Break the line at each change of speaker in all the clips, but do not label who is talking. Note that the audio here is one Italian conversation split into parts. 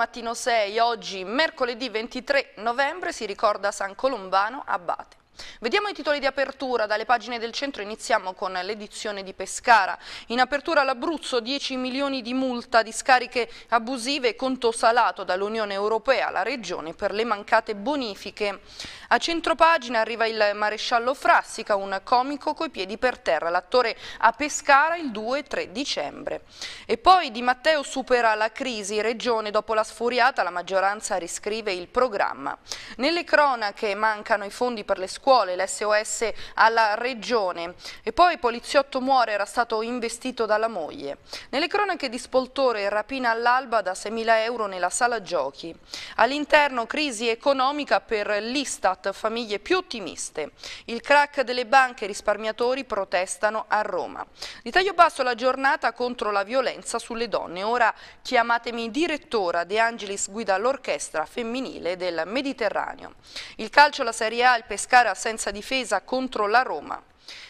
mattino 6, oggi mercoledì 23 novembre si ricorda San Colombano Abate. Vediamo i titoli di apertura, dalle pagine del centro iniziamo con l'edizione di Pescara. In apertura all'Abruzzo 10 milioni di multa di scariche abusive, conto salato dall'Unione Europea alla Regione per le mancate bonifiche. A centropagina arriva il maresciallo Frassica, un comico coi piedi per terra, l'attore a Pescara il 2 e 3 dicembre. E poi Di Matteo supera la crisi, Regione dopo la sfuriata la maggioranza riscrive il programma. Nelle cronache mancano i fondi per le scuole scuole, l'SOS alla regione. E poi poliziotto muore, era stato investito dalla moglie. Nelle cronache di Spoltore, rapina all'alba da 6.000 euro nella sala giochi. All'interno crisi economica per l'Istat, famiglie più ottimiste. Il crack delle banche, risparmiatori protestano a Roma. Di taglio basso la giornata contro la violenza sulle donne. Ora chiamatemi direttora De Angelis guida l'orchestra femminile del Mediterraneo. Il calcio, la Serie A, il Pescara era senza difesa contro la Roma.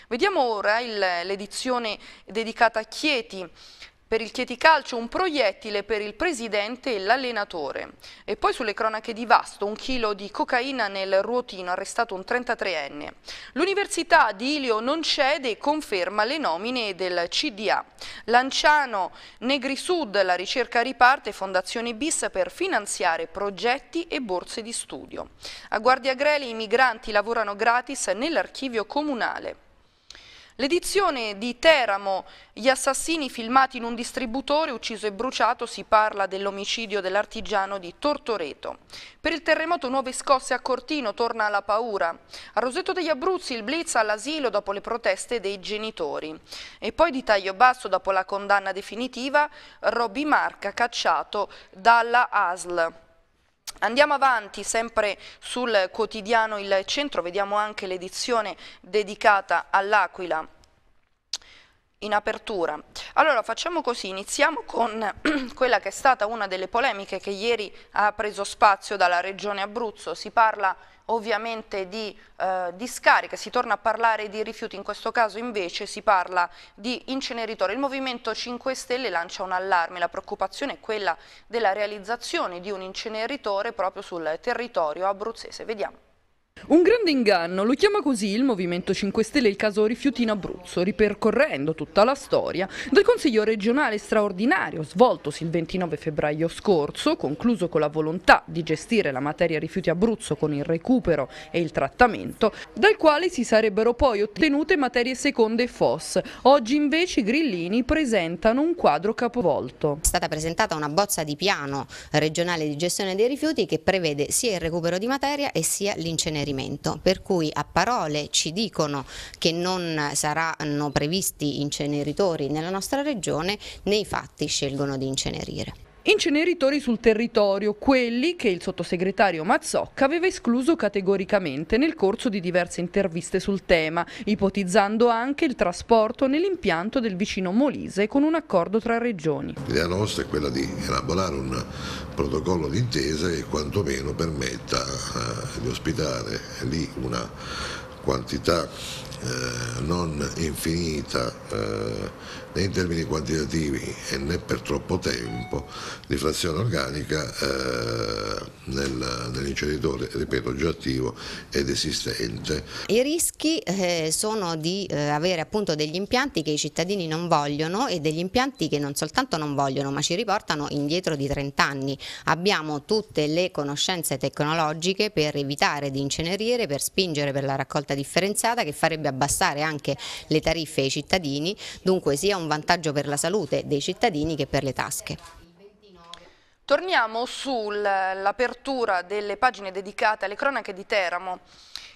Vediamo ora l'edizione dedicata a Chieti. Per il Chieti-Calcio un proiettile per il presidente e l'allenatore. E poi sulle cronache di Vasto un chilo di cocaina nel ruotino arrestato un 33enne. L'università di Ilio non cede e conferma le nomine del CDA. Lanciano, Negri Sud, la ricerca riparte, Fondazione Bis per finanziare progetti e borse di studio. A Guardia Greli i migranti lavorano gratis nell'archivio comunale. L'edizione di Teramo, gli assassini filmati in un distributore, ucciso e bruciato, si parla dell'omicidio dell'artigiano di Tortoreto. Per il terremoto nuove scosse a Cortino, torna la paura. A Roseto degli Abruzzi il blitz all'asilo dopo le proteste dei genitori. E poi di taglio basso, dopo la condanna definitiva, Robby Marca cacciato dalla ASL. Andiamo avanti sempre sul quotidiano Il Centro, vediamo anche l'edizione dedicata all'Aquila in apertura. Allora facciamo così, iniziamo con quella che è stata una delle polemiche che ieri ha preso spazio dalla regione Abruzzo, si parla ovviamente di eh, discariche, si torna a parlare di rifiuti, in questo caso invece si parla di inceneritore. Il Movimento 5 Stelle lancia un allarme, la preoccupazione è quella della realizzazione di un inceneritore proprio sul territorio abruzzese. Vediamo. Un grande inganno, lo chiama così il Movimento 5 Stelle il caso rifiuti in Abruzzo, ripercorrendo tutta la storia del Consiglio regionale straordinario svoltosi il 29 febbraio scorso, concluso con la volontà di gestire la materia rifiuti Abruzzo con il recupero e il trattamento, dal quale si sarebbero poi ottenute materie seconde e FOS. Oggi invece i grillini presentano un
quadro capovolto. È stata presentata una bozza di piano regionale di gestione dei rifiuti che prevede sia il recupero di materia e sia l'incenerimento trasferimento, per cui a parole ci dicono che non saranno previsti inceneritori nella nostra regione, nei fatti scelgono di incenerire.
Inceneritori sul territorio, quelli che il sottosegretario Mazzocca aveva escluso categoricamente nel corso di diverse interviste sul tema, ipotizzando anche il trasporto nell'impianto del vicino Molise con un accordo tra regioni.
L'idea nostra è quella di elaborare un protocollo d'intesa che quantomeno permetta eh, di ospitare lì una quantità eh, non infinita eh, né in termini quantitativi e né per troppo tempo di frazione organica eh, nel, nell'inceneritore, ripeto, già attivo ed esistente.
I rischi eh, sono di eh, avere appunto degli impianti che i cittadini non vogliono e degli impianti che non soltanto non vogliono ma ci riportano indietro di 30 anni. Abbiamo tutte le conoscenze tecnologiche per evitare di incenerire, per spingere per la raccolta differenziata che farebbe abbassare anche le tariffe ai cittadini, dunque sia un un vantaggio per la salute dei cittadini che per le tasche.
Torniamo sull'apertura delle pagine dedicate alle cronache di Teramo.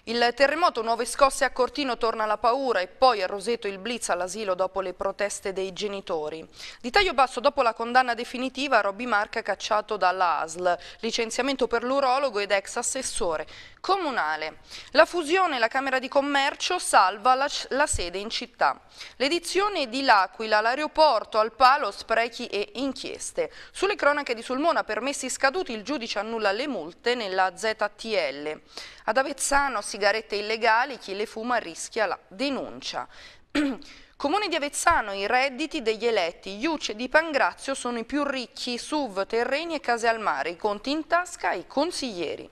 Il terremoto, nuove scosse a Cortino, torna la paura e poi a Roseto il blitz all'asilo dopo le proteste dei genitori. Di taglio basso dopo la condanna definitiva, Robby Marca cacciato dalla ASL, licenziamento per l'urologo ed ex assessore. Comunale. La fusione la Camera di Commercio salva la, la sede in città. L'edizione di L'Aquila, l'aeroporto, al palo, sprechi e inchieste. Sulle cronache di Sulmona, permessi scaduti, il giudice annulla le multe nella ZTL. Ad Avezzano, sigarette illegali, chi le fuma rischia la denuncia. Comune di Avezzano, i redditi degli eletti, Iuce e di Pangrazio sono i più ricchi, SUV, terreni e case al mare, i conti in tasca i consiglieri.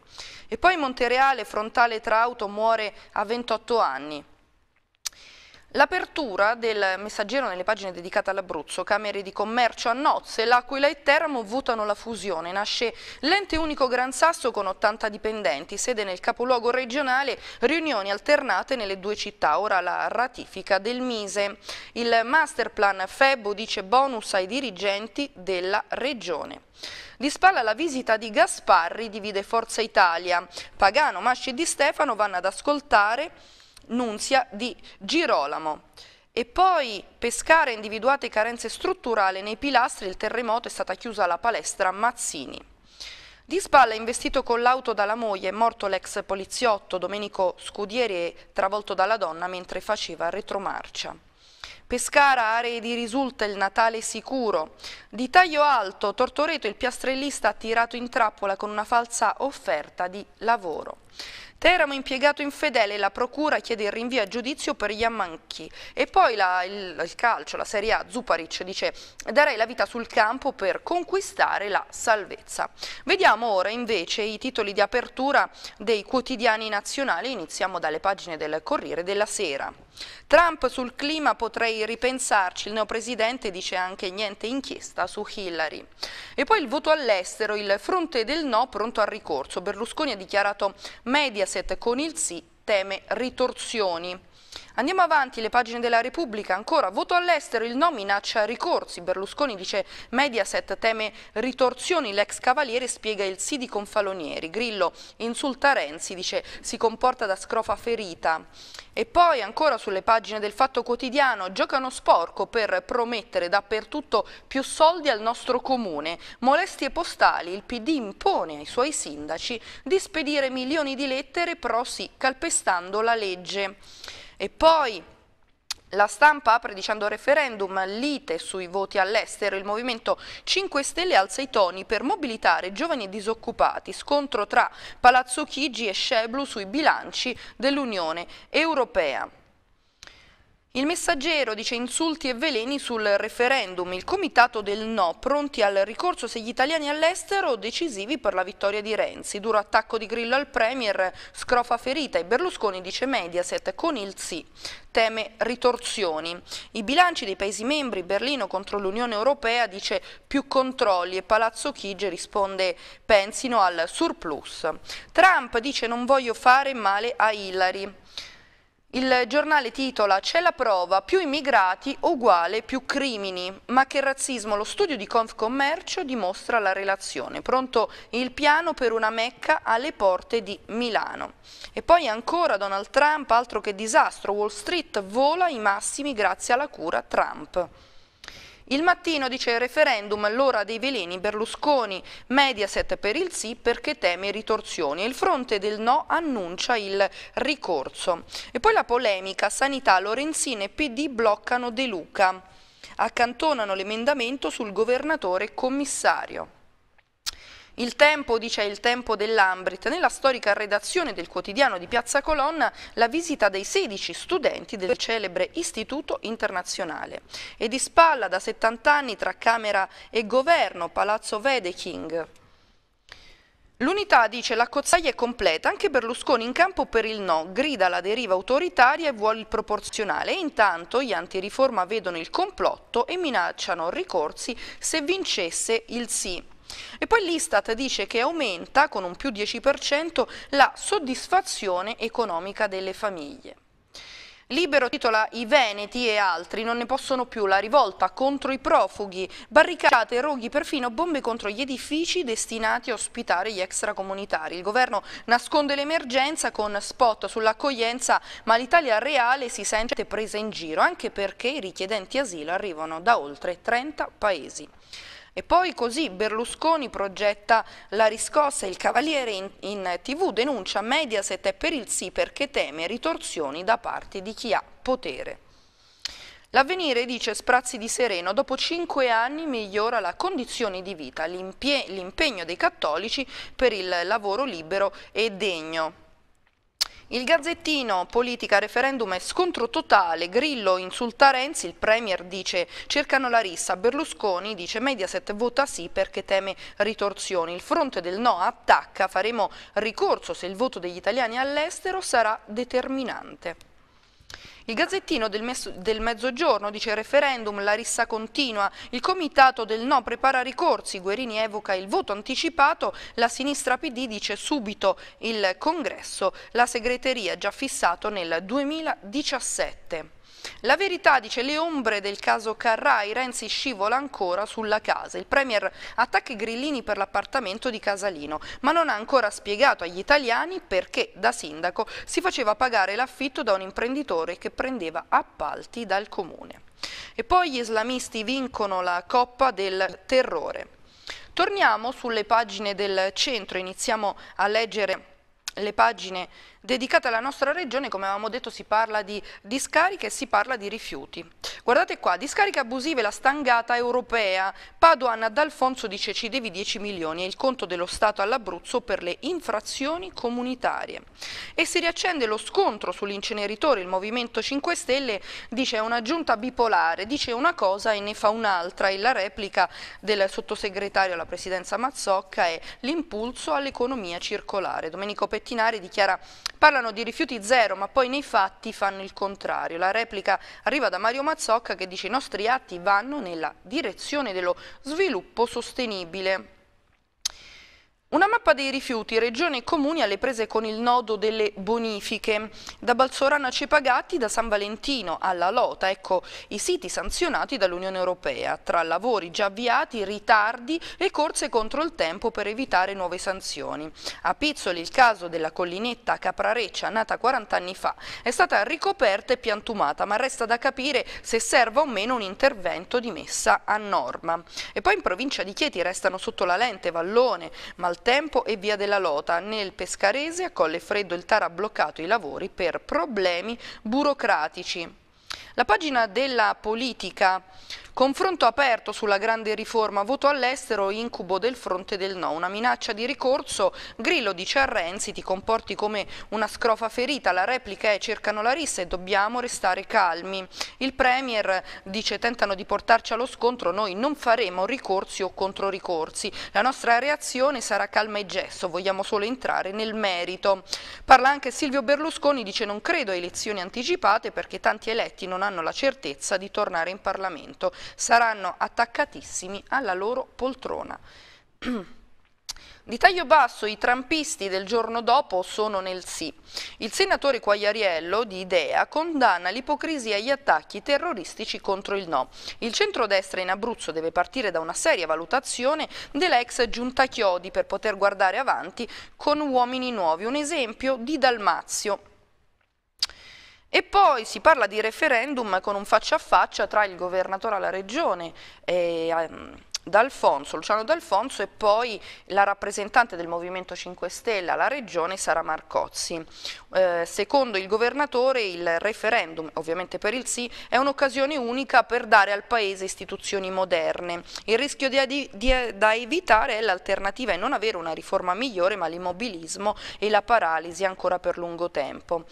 E poi Montereale, frontale tra auto, muore a 28 anni. L'apertura del messaggero nelle pagine dedicate all'Abruzzo, Camere di Commercio a nozze, L'Aquila e Teramo votano la fusione. Nasce l'ente unico Gran Sasso con 80 dipendenti, sede nel capoluogo regionale, riunioni alternate nelle due città, ora la ratifica del Mise. Il masterplan Febo dice bonus ai dirigenti della regione. Di spalla la visita di Gasparri divide Forza Italia. Pagano, Masci e Di Stefano vanno ad ascoltare Nunzia di Girolamo. E poi Pescara ha individuato carenze strutturali nei pilastri, il terremoto è stata chiusa la palestra Mazzini. Di spalla investito con l'auto dalla moglie è morto l'ex poliziotto Domenico Scudieri travolto dalla donna mentre faceva retromarcia. Pescara, aree di risulta il Natale sicuro. Di taglio alto, Tortoreto, il piastrellista ha tirato in trappola con una falsa offerta di lavoro. Teramo impiegato infedele, la procura chiede il rinvio a giudizio per gli ammanchi. E poi la, il, il, calcio, la Serie A, Zuparic dice darei la vita sul campo per conquistare la salvezza. Vediamo ora invece i titoli di apertura dei quotidiani nazionali, iniziamo dalle pagine del Corriere della Sera. Trump sul clima potrei ripensarci, il neopresidente dice anche niente inchiesta su Hillary. E poi il voto all'estero, il fronte del no pronto al ricorso. Berlusconi ha dichiarato Mediaset con il sì teme ritorsioni. Andiamo avanti, le pagine della Repubblica, ancora voto all'estero, il no minaccia ricorsi, Berlusconi dice Mediaset teme ritorsioni, l'ex cavaliere spiega il sì di Confalonieri, Grillo insulta Renzi, dice si comporta da scrofa ferita. E poi ancora sulle pagine del Fatto Quotidiano, giocano sporco per promettere dappertutto più soldi al nostro comune, molestie postali, il PD impone ai suoi sindaci di spedire milioni di lettere pro sì calpestando la legge. E poi la stampa apre dicendo referendum, lite sui voti all'estero, il Movimento 5 Stelle alza i toni per mobilitare giovani disoccupati, scontro tra Palazzo Chigi e Sceblu sui bilanci dell'Unione Europea. Il messaggero dice insulti e veleni sul referendum, il comitato del no, pronti al ricorso se gli italiani all'estero decisivi per la vittoria di Renzi, duro attacco di Grillo al Premier, scrofa ferita e Berlusconi dice Mediaset con il sì, teme ritorsioni. I bilanci dei Paesi membri, Berlino contro l'Unione Europea dice più controlli e Palazzo Chigi risponde pensino al surplus. Trump dice non voglio fare male a Hillary. Il giornale titola C'è la prova, più immigrati uguale più crimini, ma che razzismo lo studio di Confcommercio dimostra la relazione. Pronto il piano per una mecca alle porte di Milano. E poi ancora Donald Trump, altro che disastro, Wall Street vola i massimi grazie alla cura Trump. Il mattino dice referendum, l'ora dei veleni, Berlusconi, Mediaset per il sì perché teme ritorsioni e il fronte del no annuncia il ricorso. E poi la polemica, sanità, Lorenzine e PD bloccano De Luca, accantonano l'emendamento sul governatore commissario. Il tempo, dice, è il tempo dell'Ambrit. Nella storica redazione del quotidiano di Piazza Colonna la visita dei 16 studenti del celebre Istituto Internazionale. E di spalla da 70 anni tra Camera e Governo, Palazzo Vedeking. L'unità, dice, la cozzaglia è completa, anche Berlusconi in campo per il no, grida la deriva autoritaria e vuole il proporzionale. E intanto gli antiriforma vedono il complotto e minacciano ricorsi se vincesse il sì. E poi l'Istat dice che aumenta con un più 10% la soddisfazione economica delle famiglie. Libero titola I Veneti e altri non ne possono più la rivolta contro i profughi, barricate, roghi, perfino bombe contro gli edifici destinati a ospitare gli extracomunitari. Il governo nasconde l'emergenza con spot sull'accoglienza, ma l'Italia reale si sente presa in giro, anche perché i richiedenti asilo arrivano da oltre 30 paesi. E poi così Berlusconi progetta la riscossa, il Cavaliere in, in tv denuncia Mediaset è per il sì perché teme ritorsioni da parte di chi ha potere. L'avvenire, dice Sprazzi di Sereno, dopo cinque anni migliora la condizione di vita, l'impegno dei cattolici per il lavoro libero e degno. Il Gazzettino, politica, referendum e scontro totale, Grillo insulta Renzi, il Premier dice cercano la rissa, Berlusconi dice Mediaset vota sì perché teme ritorsioni, il fronte del no attacca, faremo ricorso se il voto degli italiani all'estero sarà determinante. Il Gazzettino del, del Mezzogiorno dice referendum, la rissa continua, il comitato del no prepara ricorsi, Guerini evoca il voto anticipato, la sinistra PD dice subito il congresso, la segreteria è già fissato nel 2017. La verità dice le ombre del caso Carrai, Renzi scivola ancora sulla casa. Il Premier attacca i Grillini per l'appartamento di Casalino, ma non ha ancora spiegato agli italiani perché da sindaco si faceva pagare l'affitto da un imprenditore che prendeva appalti dal comune. E poi gli islamisti vincono la Coppa del Terrore. Torniamo sulle pagine del centro, iniziamo a leggere le pagine dedicata alla nostra regione, come avevamo detto si parla di discariche e si parla di rifiuti. Guardate qua, discariche abusive, la stangata europea, Padoan ad Alfonso dice ci devi 10 milioni e il conto dello Stato all'Abruzzo per le infrazioni comunitarie. E si riaccende lo scontro sull'inceneritore, il Movimento 5 Stelle dice è una giunta bipolare, dice una cosa e ne fa un'altra e la replica del sottosegretario alla presidenza Mazzocca è l'impulso all'economia circolare. Domenico Pettinari dichiara Parlano di rifiuti zero ma poi nei fatti fanno il contrario. La replica arriva da Mario Mazzocca che dice i nostri atti vanno nella direzione dello sviluppo sostenibile. Una mappa dei rifiuti, regione e comuni alle prese con il nodo delle bonifiche. Da Balsorana Cipagatti, da San Valentino alla Lota, ecco i siti sanzionati dall'Unione Europea, tra lavori già avviati, ritardi e corse contro il tempo per evitare nuove sanzioni. A Pizzoli il caso della collinetta Caprareccia, nata 40 anni fa, è stata ricoperta e piantumata, ma resta da capire se serva o meno un intervento di messa a norma. E poi in provincia di Chieti restano sotto la lente Vallone, Maltese, tempo e Via della Lota. Nel Pescarese a Colle Freddo il TAR ha bloccato i lavori per problemi burocratici. La pagina della politica Confronto aperto sulla grande riforma, voto all'estero, incubo del fronte del no. Una minaccia di ricorso, Grillo dice a Renzi ti comporti come una scrofa ferita, la replica è cercano la rissa e dobbiamo restare calmi. Il Premier dice tentano di portarci allo scontro, noi non faremo ricorsi o controricorsi. La nostra reazione sarà calma e gesso, vogliamo solo entrare nel merito. Parla anche Silvio Berlusconi, dice non credo a elezioni anticipate perché tanti eletti non hanno la certezza di tornare in Parlamento saranno attaccatissimi alla loro poltrona. Di taglio basso i trampisti del giorno dopo sono nel sì. Il senatore Quagliariello di Idea condanna l'ipocrisia e gli attacchi terroristici contro il no. Il centrodestra in Abruzzo deve partire da una seria valutazione dell'ex giunta Chiodi per poter guardare avanti con uomini nuovi, un esempio di Dalmazio. E poi si parla di referendum con un faccia a faccia tra il governatore alla regione e... Um, D'Alfonso, Luciano D'Alfonso e poi la rappresentante del Movimento 5 Stelle alla Regione Sara Marcozzi. Eh, secondo il governatore il referendum, ovviamente per il sì, è un'occasione unica per dare al Paese istituzioni moderne. Il rischio di, di, da evitare è l'alternativa e non avere una riforma migliore ma l'immobilismo e la paralisi ancora per lungo tempo.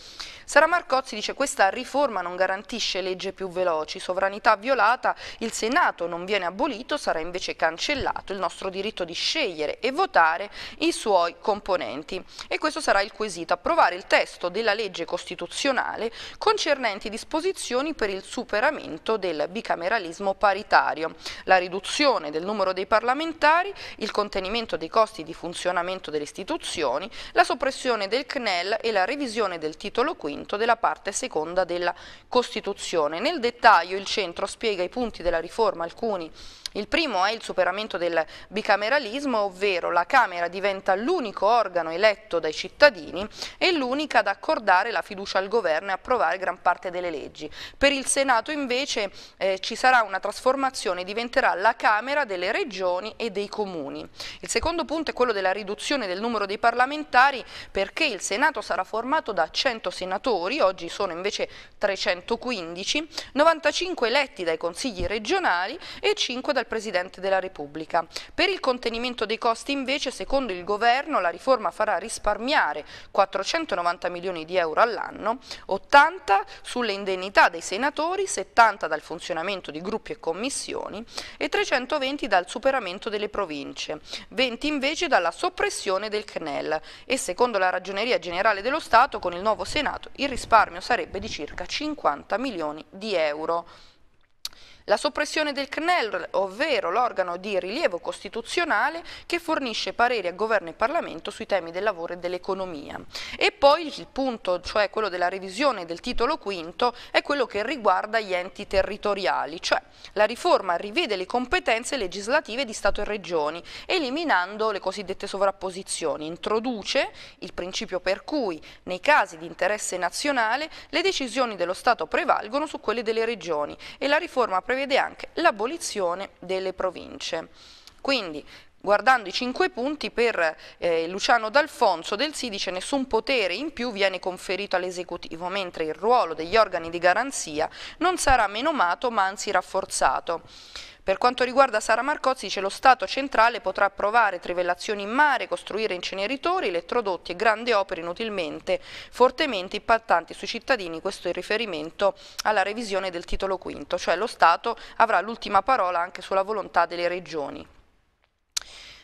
Sara Marcozzi dice questa riforma non garantisce legge più veloci, sovranità violata, il Senato non viene abolito, sarà invece invece cancellato il nostro diritto di scegliere e votare i suoi componenti. E questo sarà il quesito, approvare il testo della legge costituzionale concernenti disposizioni per il superamento del bicameralismo paritario, la riduzione del numero dei parlamentari, il contenimento dei costi di funzionamento delle istituzioni, la soppressione del CNEL e la revisione del titolo quinto della parte seconda della Costituzione. Nel dettaglio il centro spiega i punti della riforma, alcuni il primo è il superamento del bicameralismo, ovvero la Camera diventa l'unico organo eletto dai cittadini e l'unica ad accordare la fiducia al governo e approvare gran parte delle leggi. Per il Senato invece eh, ci sarà una trasformazione, diventerà la Camera delle regioni e dei comuni. Il secondo punto è quello della riduzione del numero dei parlamentari perché il Senato sarà formato da 100 senatori, oggi sono invece 315, 95 eletti dai consigli regionali e 5 da dal Presidente della Repubblica. Per il contenimento dei costi invece, secondo il Governo, la riforma farà risparmiare 490 milioni di euro all'anno, 80 sulle indennità dei senatori, 70 dal funzionamento di gruppi e commissioni e 320 dal superamento delle province, 20 invece dalla soppressione del CNEL e secondo la Ragioneria Generale dello Stato con il nuovo Senato il risparmio sarebbe di circa 50 milioni di euro. La soppressione del CNEL, ovvero l'organo di rilievo costituzionale che fornisce pareri a governo e Parlamento sui temi del lavoro e dell'economia. E poi il punto, cioè quello della revisione del titolo quinto, è quello che riguarda gli enti territoriali, cioè la riforma rivede le competenze legislative di Stato e Regioni, eliminando le cosiddette sovrapposizioni, introduce il principio per cui nei casi di interesse nazionale le decisioni dello Stato prevalgono su quelle delle Regioni e la riforma prevede prevede anche l'abolizione delle province. Quindi guardando i cinque punti per eh, Luciano D'Alfonso del Sì dice nessun potere in più viene conferito all'esecutivo mentre il ruolo degli organi di garanzia non sarà menomato ma anzi rafforzato. Per quanto riguarda Sara Marcozzi dice lo Stato centrale potrà approvare trivellazioni in mare, costruire inceneritori, elettrodotti e grandi opere inutilmente fortemente impattanti sui cittadini, questo è il riferimento alla revisione del titolo quinto, cioè lo Stato avrà l'ultima parola anche sulla volontà delle regioni.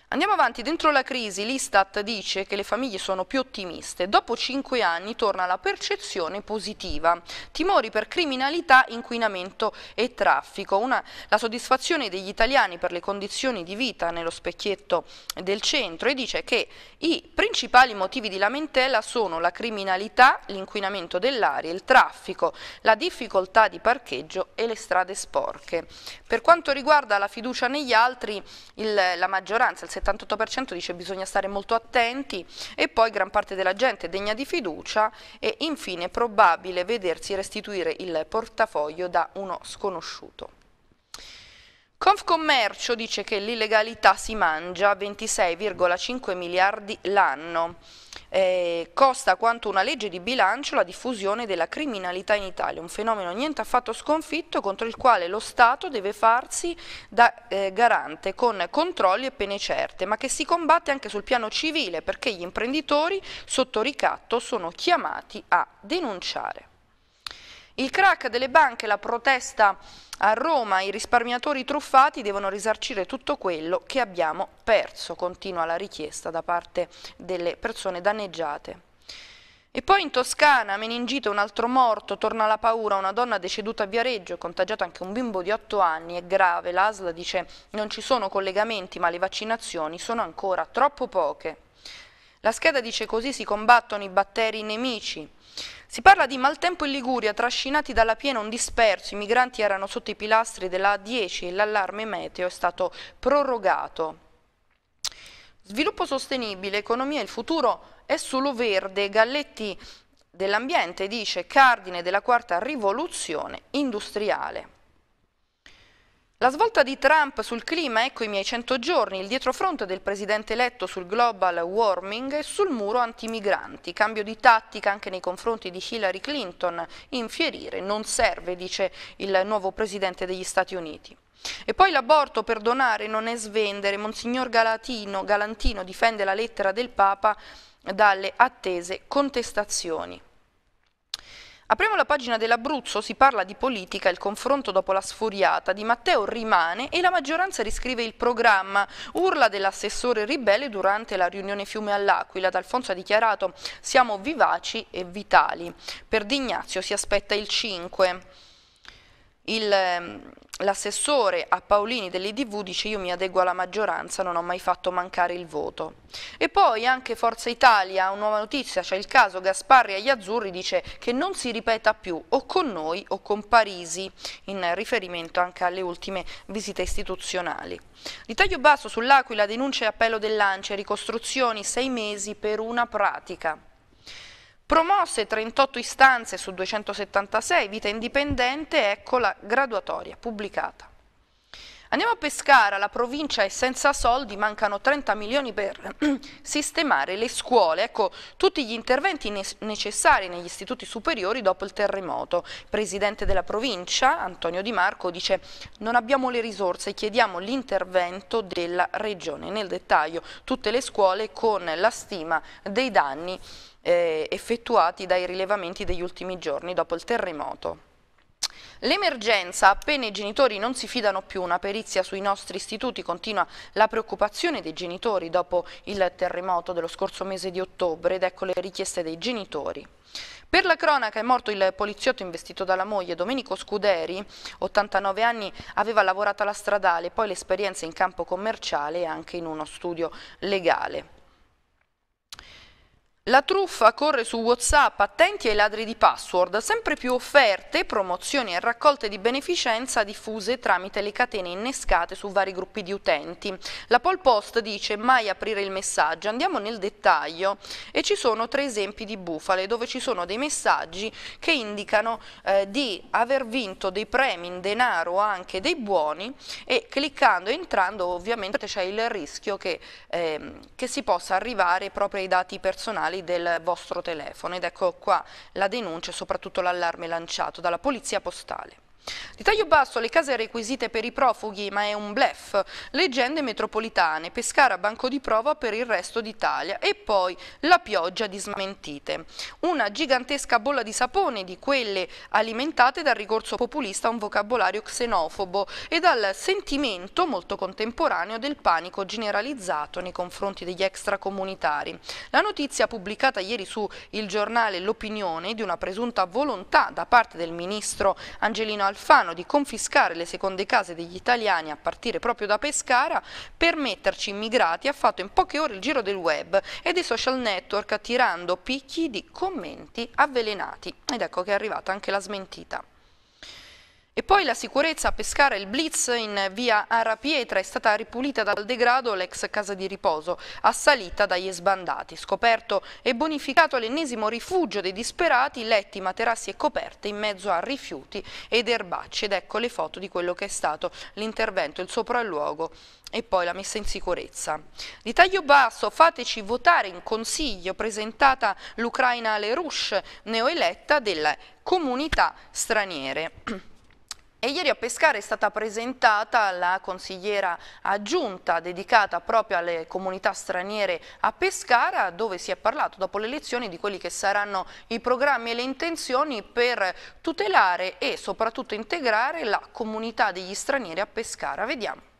Andiamo avanti, dentro la crisi l'Istat dice che le famiglie sono più ottimiste. Dopo cinque anni torna la percezione positiva. Timori per criminalità, inquinamento e traffico. Una, la soddisfazione degli italiani per le condizioni di vita nello specchietto del centro e dice che i principali motivi di lamentela sono la criminalità, l'inquinamento dell'aria, il traffico, la difficoltà di parcheggio e le strade sporche. Per quanto riguarda la fiducia negli altri, il, la maggioranza, il 70%, 78% dice bisogna stare molto attenti e poi gran parte della gente è degna di fiducia e infine probabile vedersi restituire il portafoglio da uno sconosciuto. Confcommercio dice che l'illegalità si mangia 26,5 miliardi l'anno eh, costa quanto una legge di bilancio la diffusione della criminalità in Italia, un fenomeno niente affatto sconfitto contro il quale lo Stato deve farsi da eh, garante con controlli e pene certe, ma che si combatte anche sul piano civile perché gli imprenditori sotto ricatto sono chiamati a denunciare. Il crack delle banche, la protesta a Roma, i risparmiatori truffati devono risarcire tutto quello che abbiamo perso, continua la richiesta da parte delle persone danneggiate. E poi in Toscana, meningite, un altro morto, torna la paura, una donna deceduta a Viareggio, è contagiato anche un bimbo di 8 anni, è grave, l'ASL dice non ci sono collegamenti ma le vaccinazioni sono ancora troppo poche. La scheda dice così si combattono i batteri nemici, si parla di maltempo in Liguria, trascinati dalla piena un disperso, i migranti erano sotto i pilastri della A10 e l'allarme meteo è stato prorogato. Sviluppo sostenibile, economia e il futuro è solo verde, Galletti dell'ambiente dice cardine della quarta rivoluzione industriale. La svolta di Trump sul clima, ecco i miei 100 giorni, il dietrofronte del presidente eletto sul global warming e sul muro antimigranti. Cambio di tattica anche nei confronti di Hillary Clinton. Infierire non serve, dice il nuovo presidente degli Stati Uniti. E poi l'aborto, perdonare, non è svendere. Monsignor Galatino, Galantino difende la lettera del Papa dalle attese contestazioni. Apriamo la pagina dell'Abruzzo, si parla di politica, il confronto dopo la sfuriata di Matteo rimane e la maggioranza riscrive il programma. Urla dell'assessore ribelle durante la riunione Fiume all'Aquila. D'Alfonso ha dichiarato siamo vivaci e vitali. Per D'Ignazio si aspetta il 5. Ehm, l'assessore a Paolini dell'IDV dice io mi adeguo alla maggioranza, non ho mai fatto mancare il voto. E poi anche Forza Italia ha una nuova notizia, c'è il caso Gasparri agli Azzurri dice che non si ripeta più o con noi o con Parisi, in riferimento anche alle ultime visite istituzionali. Di taglio basso sull'Aquila denuncia e appello dell'Ance, ricostruzioni sei mesi per una pratica. Promosse 38 istanze su 276, vita indipendente, ecco la graduatoria pubblicata. Andiamo a Pescara, la provincia è senza soldi, mancano 30 milioni per sistemare le scuole. Ecco, tutti gli interventi ne necessari negli istituti superiori dopo il terremoto. Il presidente della provincia, Antonio Di Marco, dice non abbiamo le risorse, chiediamo l'intervento della regione. Nel dettaglio, tutte le scuole con la stima dei danni eh, effettuati dai rilevamenti degli ultimi giorni dopo il terremoto. L'emergenza, appena i genitori non si fidano più, una perizia sui nostri istituti continua la preoccupazione dei genitori dopo il terremoto dello scorso mese di ottobre ed ecco le richieste dei genitori. Per la cronaca è morto il poliziotto investito dalla moglie Domenico Scuderi, 89 anni, aveva lavorato alla stradale, poi l'esperienza in campo commerciale e anche in uno studio legale. La truffa corre su Whatsapp, attenti ai ladri di password, sempre più offerte, promozioni e raccolte di beneficenza diffuse tramite le catene innescate su vari gruppi di utenti. La poll Post dice mai aprire il messaggio, andiamo nel dettaglio e ci sono tre esempi di bufale dove ci sono dei messaggi che indicano eh, di aver vinto dei premi in denaro anche dei buoni e cliccando e entrando ovviamente c'è il rischio che, eh, che si possa arrivare proprio ai dati personali digitali del vostro telefono ed ecco qua la denuncia e soprattutto l'allarme lanciato dalla Polizia Postale. Di taglio basso le case requisite per i profughi, ma è un blef. Leggende metropolitane, Pescara banco di prova per il resto d'Italia e poi la pioggia di smentite. Una gigantesca bolla di sapone di quelle alimentate dal ricorso populista a un vocabolario xenofobo e dal sentimento molto contemporaneo del panico generalizzato nei confronti degli extracomunitari. La notizia pubblicata ieri su il giornale L'Opinione di una presunta volontà da parte del ministro Angelino Alfano Alfano di confiscare le seconde case degli italiani a partire proprio da Pescara per metterci immigrati ha fatto in poche ore il giro del web e dei social network attirando picchi di commenti avvelenati. Ed ecco che è arrivata anche la smentita. E poi la sicurezza a pescare il Blitz in via Arapietra è stata ripulita dal degrado l'ex casa di riposo, assalita dagli sbandati. Scoperto e bonificato l'ennesimo rifugio dei disperati, letti, materassi e coperte in mezzo a rifiuti ed erbacci. Ed ecco le foto di quello che è stato l'intervento, il sopralluogo e poi la messa in sicurezza. Di taglio basso, fateci votare in consiglio, presentata l'Ucraina alle Lerouche, neoeletta delle comunità straniere. E ieri a Pescara è stata presentata la consigliera aggiunta dedicata proprio alle comunità straniere a Pescara dove si è parlato dopo le elezioni di quelli che saranno i programmi e le intenzioni per tutelare e soprattutto integrare la comunità degli stranieri a Pescara. Vediamo.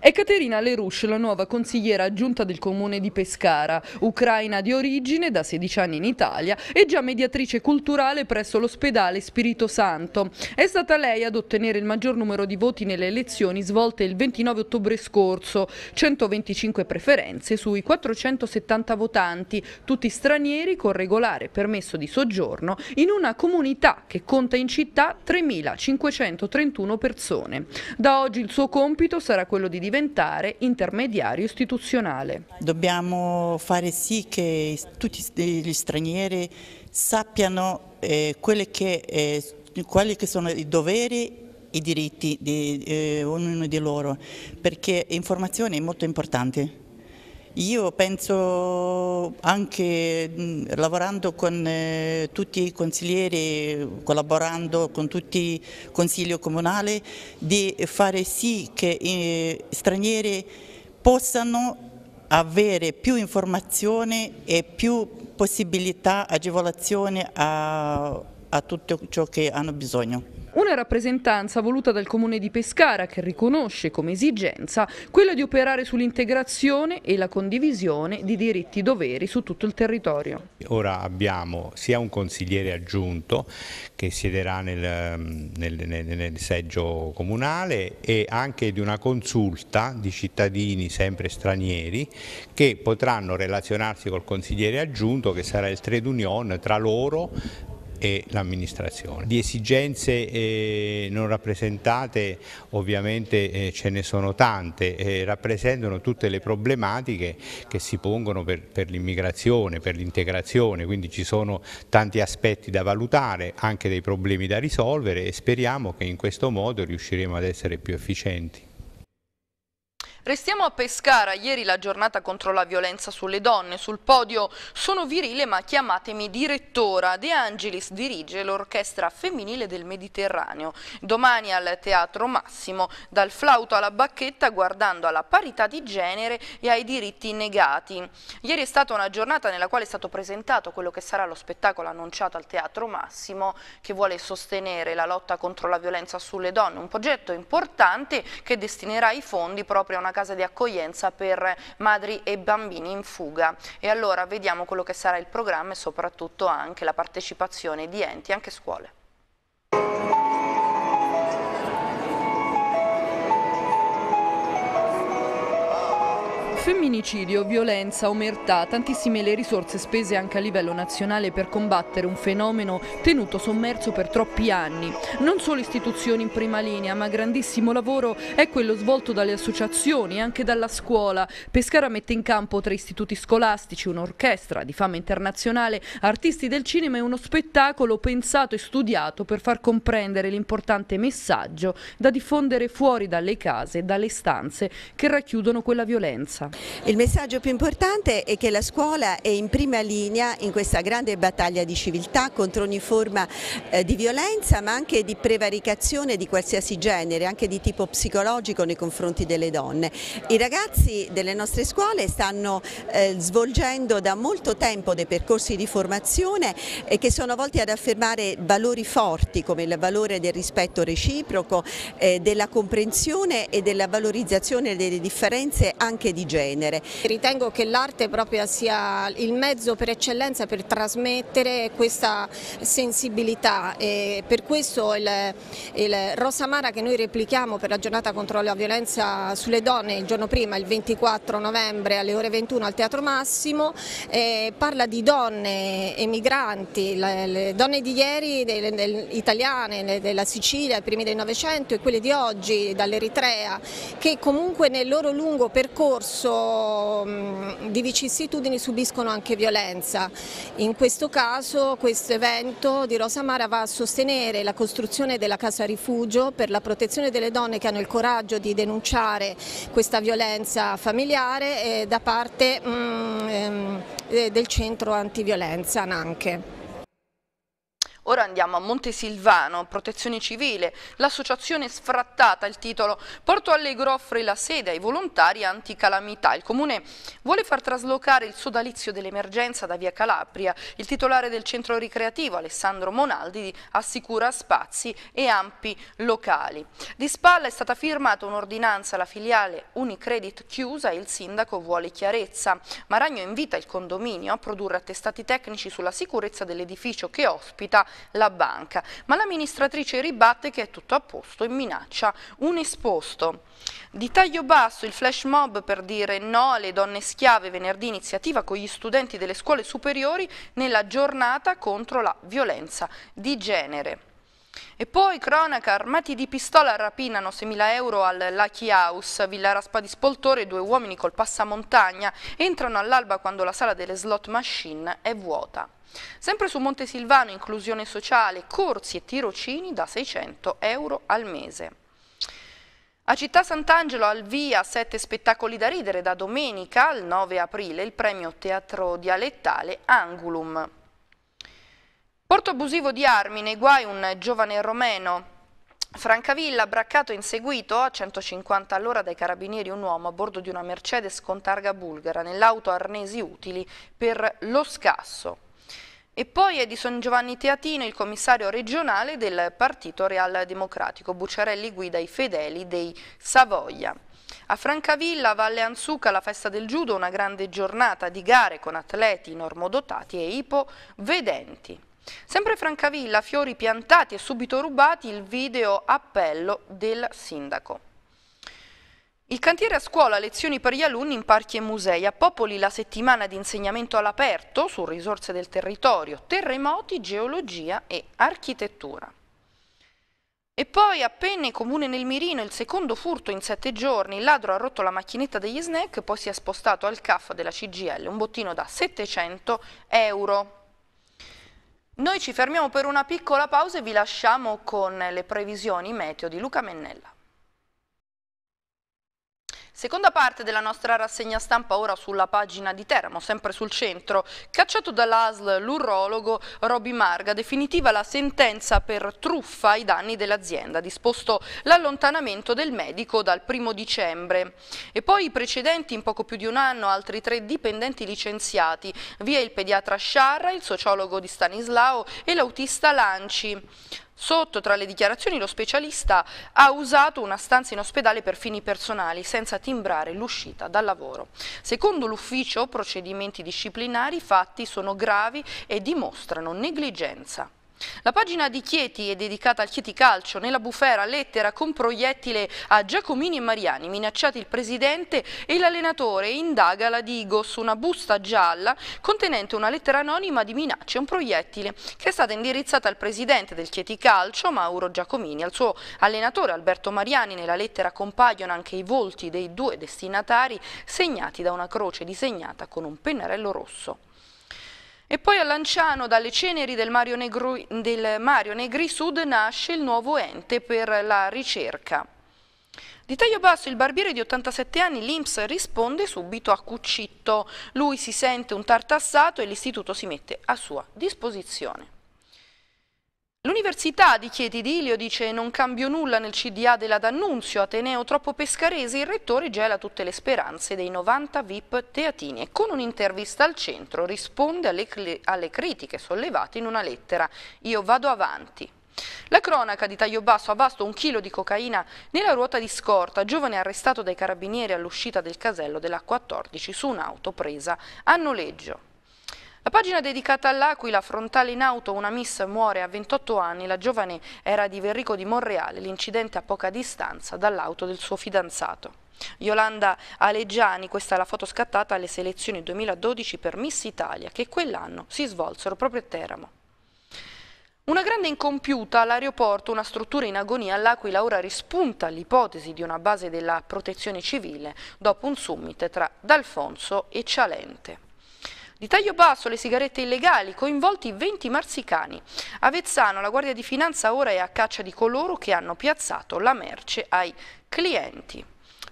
È Caterina Lerouche, la nuova consigliera aggiunta del comune di Pescara, ucraina di origine, da 16 anni in Italia e già mediatrice culturale presso l'ospedale Spirito Santo. È stata lei ad ottenere il maggior numero di voti nelle elezioni svolte il 29 ottobre scorso, 125 preferenze sui 470 votanti, tutti stranieri con regolare permesso di soggiorno in una comunità che conta in città 3.531 persone. Da oggi il suo compito sarà quello di
diventare intermediario istituzionale. Dobbiamo fare sì che tutti gli stranieri sappiano eh, che, eh, quali che sono i doveri i diritti di eh, ognuno di loro, perché l'informazione è molto importante. Io penso anche lavorando con eh, tutti i consiglieri, collaborando con tutti i consigli comunali, di fare sì che i eh, stranieri possano avere più informazione e più possibilità, agevolazione a a tutto ciò che hanno bisogno.
Una rappresentanza voluta dal Comune di Pescara che riconosce come esigenza quella di operare sull'integrazione e la condivisione di diritti e doveri su tutto il territorio.
Ora abbiamo sia un consigliere aggiunto che siederà nel, nel, nel, nel seggio comunale e anche di una consulta di cittadini sempre stranieri che potranno relazionarsi col consigliere aggiunto che sarà il trade union tra loro e l'amministrazione. Di esigenze eh, non rappresentate ovviamente eh, ce ne sono tante, eh, rappresentano tutte le problematiche che si pongono per, per l'immigrazione, per l'integrazione, quindi ci sono tanti aspetti da valutare, anche dei problemi da risolvere e speriamo che in questo modo riusciremo ad essere più efficienti.
Restiamo a Pescara, ieri la giornata contro la violenza sulle donne, sul podio sono virile ma chiamatemi direttora, De Angelis dirige l'orchestra femminile del Mediterraneo, domani al Teatro Massimo, dal flauto alla bacchetta guardando alla parità di genere e ai diritti negati. Ieri è stata una giornata nella quale è stato presentato quello che sarà lo spettacolo annunciato al Teatro Massimo che vuole sostenere la lotta contro la violenza sulle donne, un progetto importante che destinerà i fondi proprio a una casa di accoglienza per madri e bambini in fuga. E allora vediamo quello che sarà il programma e soprattutto anche la partecipazione di enti, anche scuole. Femminicidio, violenza, omertà, tantissime le risorse spese anche a livello nazionale per combattere un fenomeno tenuto sommerso per troppi anni. Non solo istituzioni in prima linea, ma grandissimo lavoro è quello svolto dalle associazioni e anche dalla scuola. Pescara mette in campo tre istituti scolastici, un'orchestra di fama internazionale, artisti del cinema e uno spettacolo pensato e studiato per far comprendere l'importante messaggio da diffondere fuori dalle case e dalle stanze
che racchiudono quella violenza. Il messaggio più importante è che la scuola è in prima linea in questa grande battaglia di civiltà contro ogni forma eh, di violenza ma anche di prevaricazione di qualsiasi genere, anche di tipo psicologico nei confronti delle donne. I ragazzi delle nostre scuole stanno eh, svolgendo da molto tempo dei percorsi di formazione che sono volti ad affermare valori forti come il valore del rispetto reciproco, eh, della comprensione e della valorizzazione delle differenze anche di genere genere. Ritengo che l'arte proprio sia il mezzo per eccellenza per trasmettere questa sensibilità e per questo il, il Rosamara che noi replichiamo per la giornata contro la violenza sulle donne il giorno prima, il 24 novembre alle ore 21 al Teatro Massimo, eh, parla di donne emigranti, le, le donne di ieri delle, delle, italiane, le, della Sicilia, i primi del Novecento e quelle di oggi dall'Eritrea che comunque nel loro lungo percorso caso di vicissitudini subiscono anche violenza. In questo caso questo evento di Rosa Mara va a sostenere la costruzione della casa rifugio per la protezione delle donne che hanno il coraggio di denunciare questa violenza familiare da parte ehm, del centro antiviolenza Nanche.
Ora andiamo a Montesilvano, protezione civile, l'associazione sfrattata, il titolo Porto Allegro offre la sede ai volontari anticalamità. Il comune vuole far traslocare il sodalizio dell'emergenza da via Calabria. Il titolare del centro ricreativo, Alessandro Monaldi, assicura spazi e ampi locali. Di spalla è stata firmata un'ordinanza alla filiale Unicredit chiusa e il sindaco vuole chiarezza. Maragno invita il condominio a produrre attestati tecnici sulla sicurezza dell'edificio che ospita la banca, ma l'amministratrice ribatte che è tutto a posto e minaccia un esposto. Di taglio basso il flash mob per dire no alle donne schiave venerdì iniziativa con gli studenti delle scuole superiori nella giornata contro la violenza di genere. E poi cronaca, armati di pistola rapinano 6.000 euro al Lucky House, Villa Raspa di Spoltore, due uomini col passamontagna entrano all'alba quando la sala delle slot machine è vuota. Sempre su Montesilvano, inclusione sociale, corsi e tirocini da 600 euro al mese. A Città Sant'Angelo al via sette spettacoli da ridere da domenica al 9 aprile il premio teatro dialettale Angulum. Porto abusivo di armi, nei guai un giovane romeno. Francavilla, braccato e inseguito a 150 all'ora dai carabinieri un uomo a bordo di una Mercedes con targa bulgara nell'auto arnesi utili per lo scasso. E poi è di San Giovanni Teatino il commissario regionale del Partito Real Democratico. Bucciarelli guida i fedeli dei Savoia. A Francavilla, Valle Anzuca, la festa del judo, una grande giornata di gare con atleti normodotati e ipovedenti. Sempre Francavilla, fiori piantati e subito rubati, il video appello del sindaco. Il cantiere a scuola, lezioni per gli alunni in parchi e musei, a Popoli la settimana di insegnamento all'aperto su risorse del territorio, terremoti, geologia e architettura. E poi a Penne, comune nel Mirino, il secondo furto in sette giorni, il ladro ha rotto la macchinetta degli snack, poi si è spostato al CAF della CGL, un bottino da 700 euro. Noi ci fermiamo per una piccola pausa e vi lasciamo con le previsioni meteo di Luca Mennella. Seconda parte della nostra rassegna stampa ora sulla pagina di Teramo, sempre sul centro. Cacciato dall'ASL l'urologo Roby Marga, definitiva la sentenza per truffa ai danni dell'azienda, disposto l'allontanamento del medico dal primo dicembre. E poi i precedenti, in poco più di un anno, altri tre dipendenti licenziati, via il pediatra Sciarra, il sociologo di Stanislao e l'autista Lanci. Sotto, tra le dichiarazioni, lo specialista ha usato una stanza in ospedale per fini personali, senza timbrare l'uscita dal lavoro. Secondo l'ufficio, procedimenti disciplinari fatti sono gravi e dimostrano negligenza. La pagina di Chieti è dedicata al Chieti Calcio. Nella bufera lettera con proiettile a Giacomini e Mariani, minacciati il presidente e l'allenatore, indaga la Digos, una busta gialla contenente una lettera anonima di minacce e un proiettile che è stata indirizzata al presidente del Chieti Calcio, Mauro Giacomini, al suo allenatore Alberto Mariani. Nella lettera compaiono anche i volti dei due destinatari segnati da una croce disegnata con un pennarello rosso. E poi a Lanciano, dalle ceneri del Mario, Negru, del Mario Negri Sud, nasce il nuovo ente per la ricerca. Di taglio basso il barbiere di 87 anni, l'Inps risponde subito a Cuccitto. Lui si sente un tartassato e l'istituto si mette a sua disposizione. L'Università di Chieti d'Ilio dice non cambio nulla nel CDA della D'Annunzio, Ateneo troppo pescarese, il rettore gela tutte le speranze dei 90 VIP teatini e con un'intervista al centro risponde alle, alle critiche sollevate in una lettera. Io vado avanti, la cronaca di taglio basso ha vasto un chilo di cocaina nella ruota di scorta, giovane arrestato dai carabinieri all'uscita del casello della 14 su un'auto presa a noleggio. La pagina dedicata all'Aquila, frontale in auto, una miss muore a 28 anni, la giovane era di Verrico di Monreale, l'incidente a poca distanza dall'auto del suo fidanzato. Yolanda Aleggiani, questa è la foto scattata alle selezioni 2012 per Miss Italia, che quell'anno si svolsero proprio a Teramo. Una grande incompiuta all'aeroporto, una struttura in agonia, all'Aquila ora rispunta l'ipotesi di una base della protezione civile dopo un summit tra D'Alfonso e Cialente. Di taglio basso le sigarette illegali, coinvolti 20 marsicani. A Vezzano la Guardia di Finanza ora è a caccia di coloro che hanno piazzato la merce ai clienti.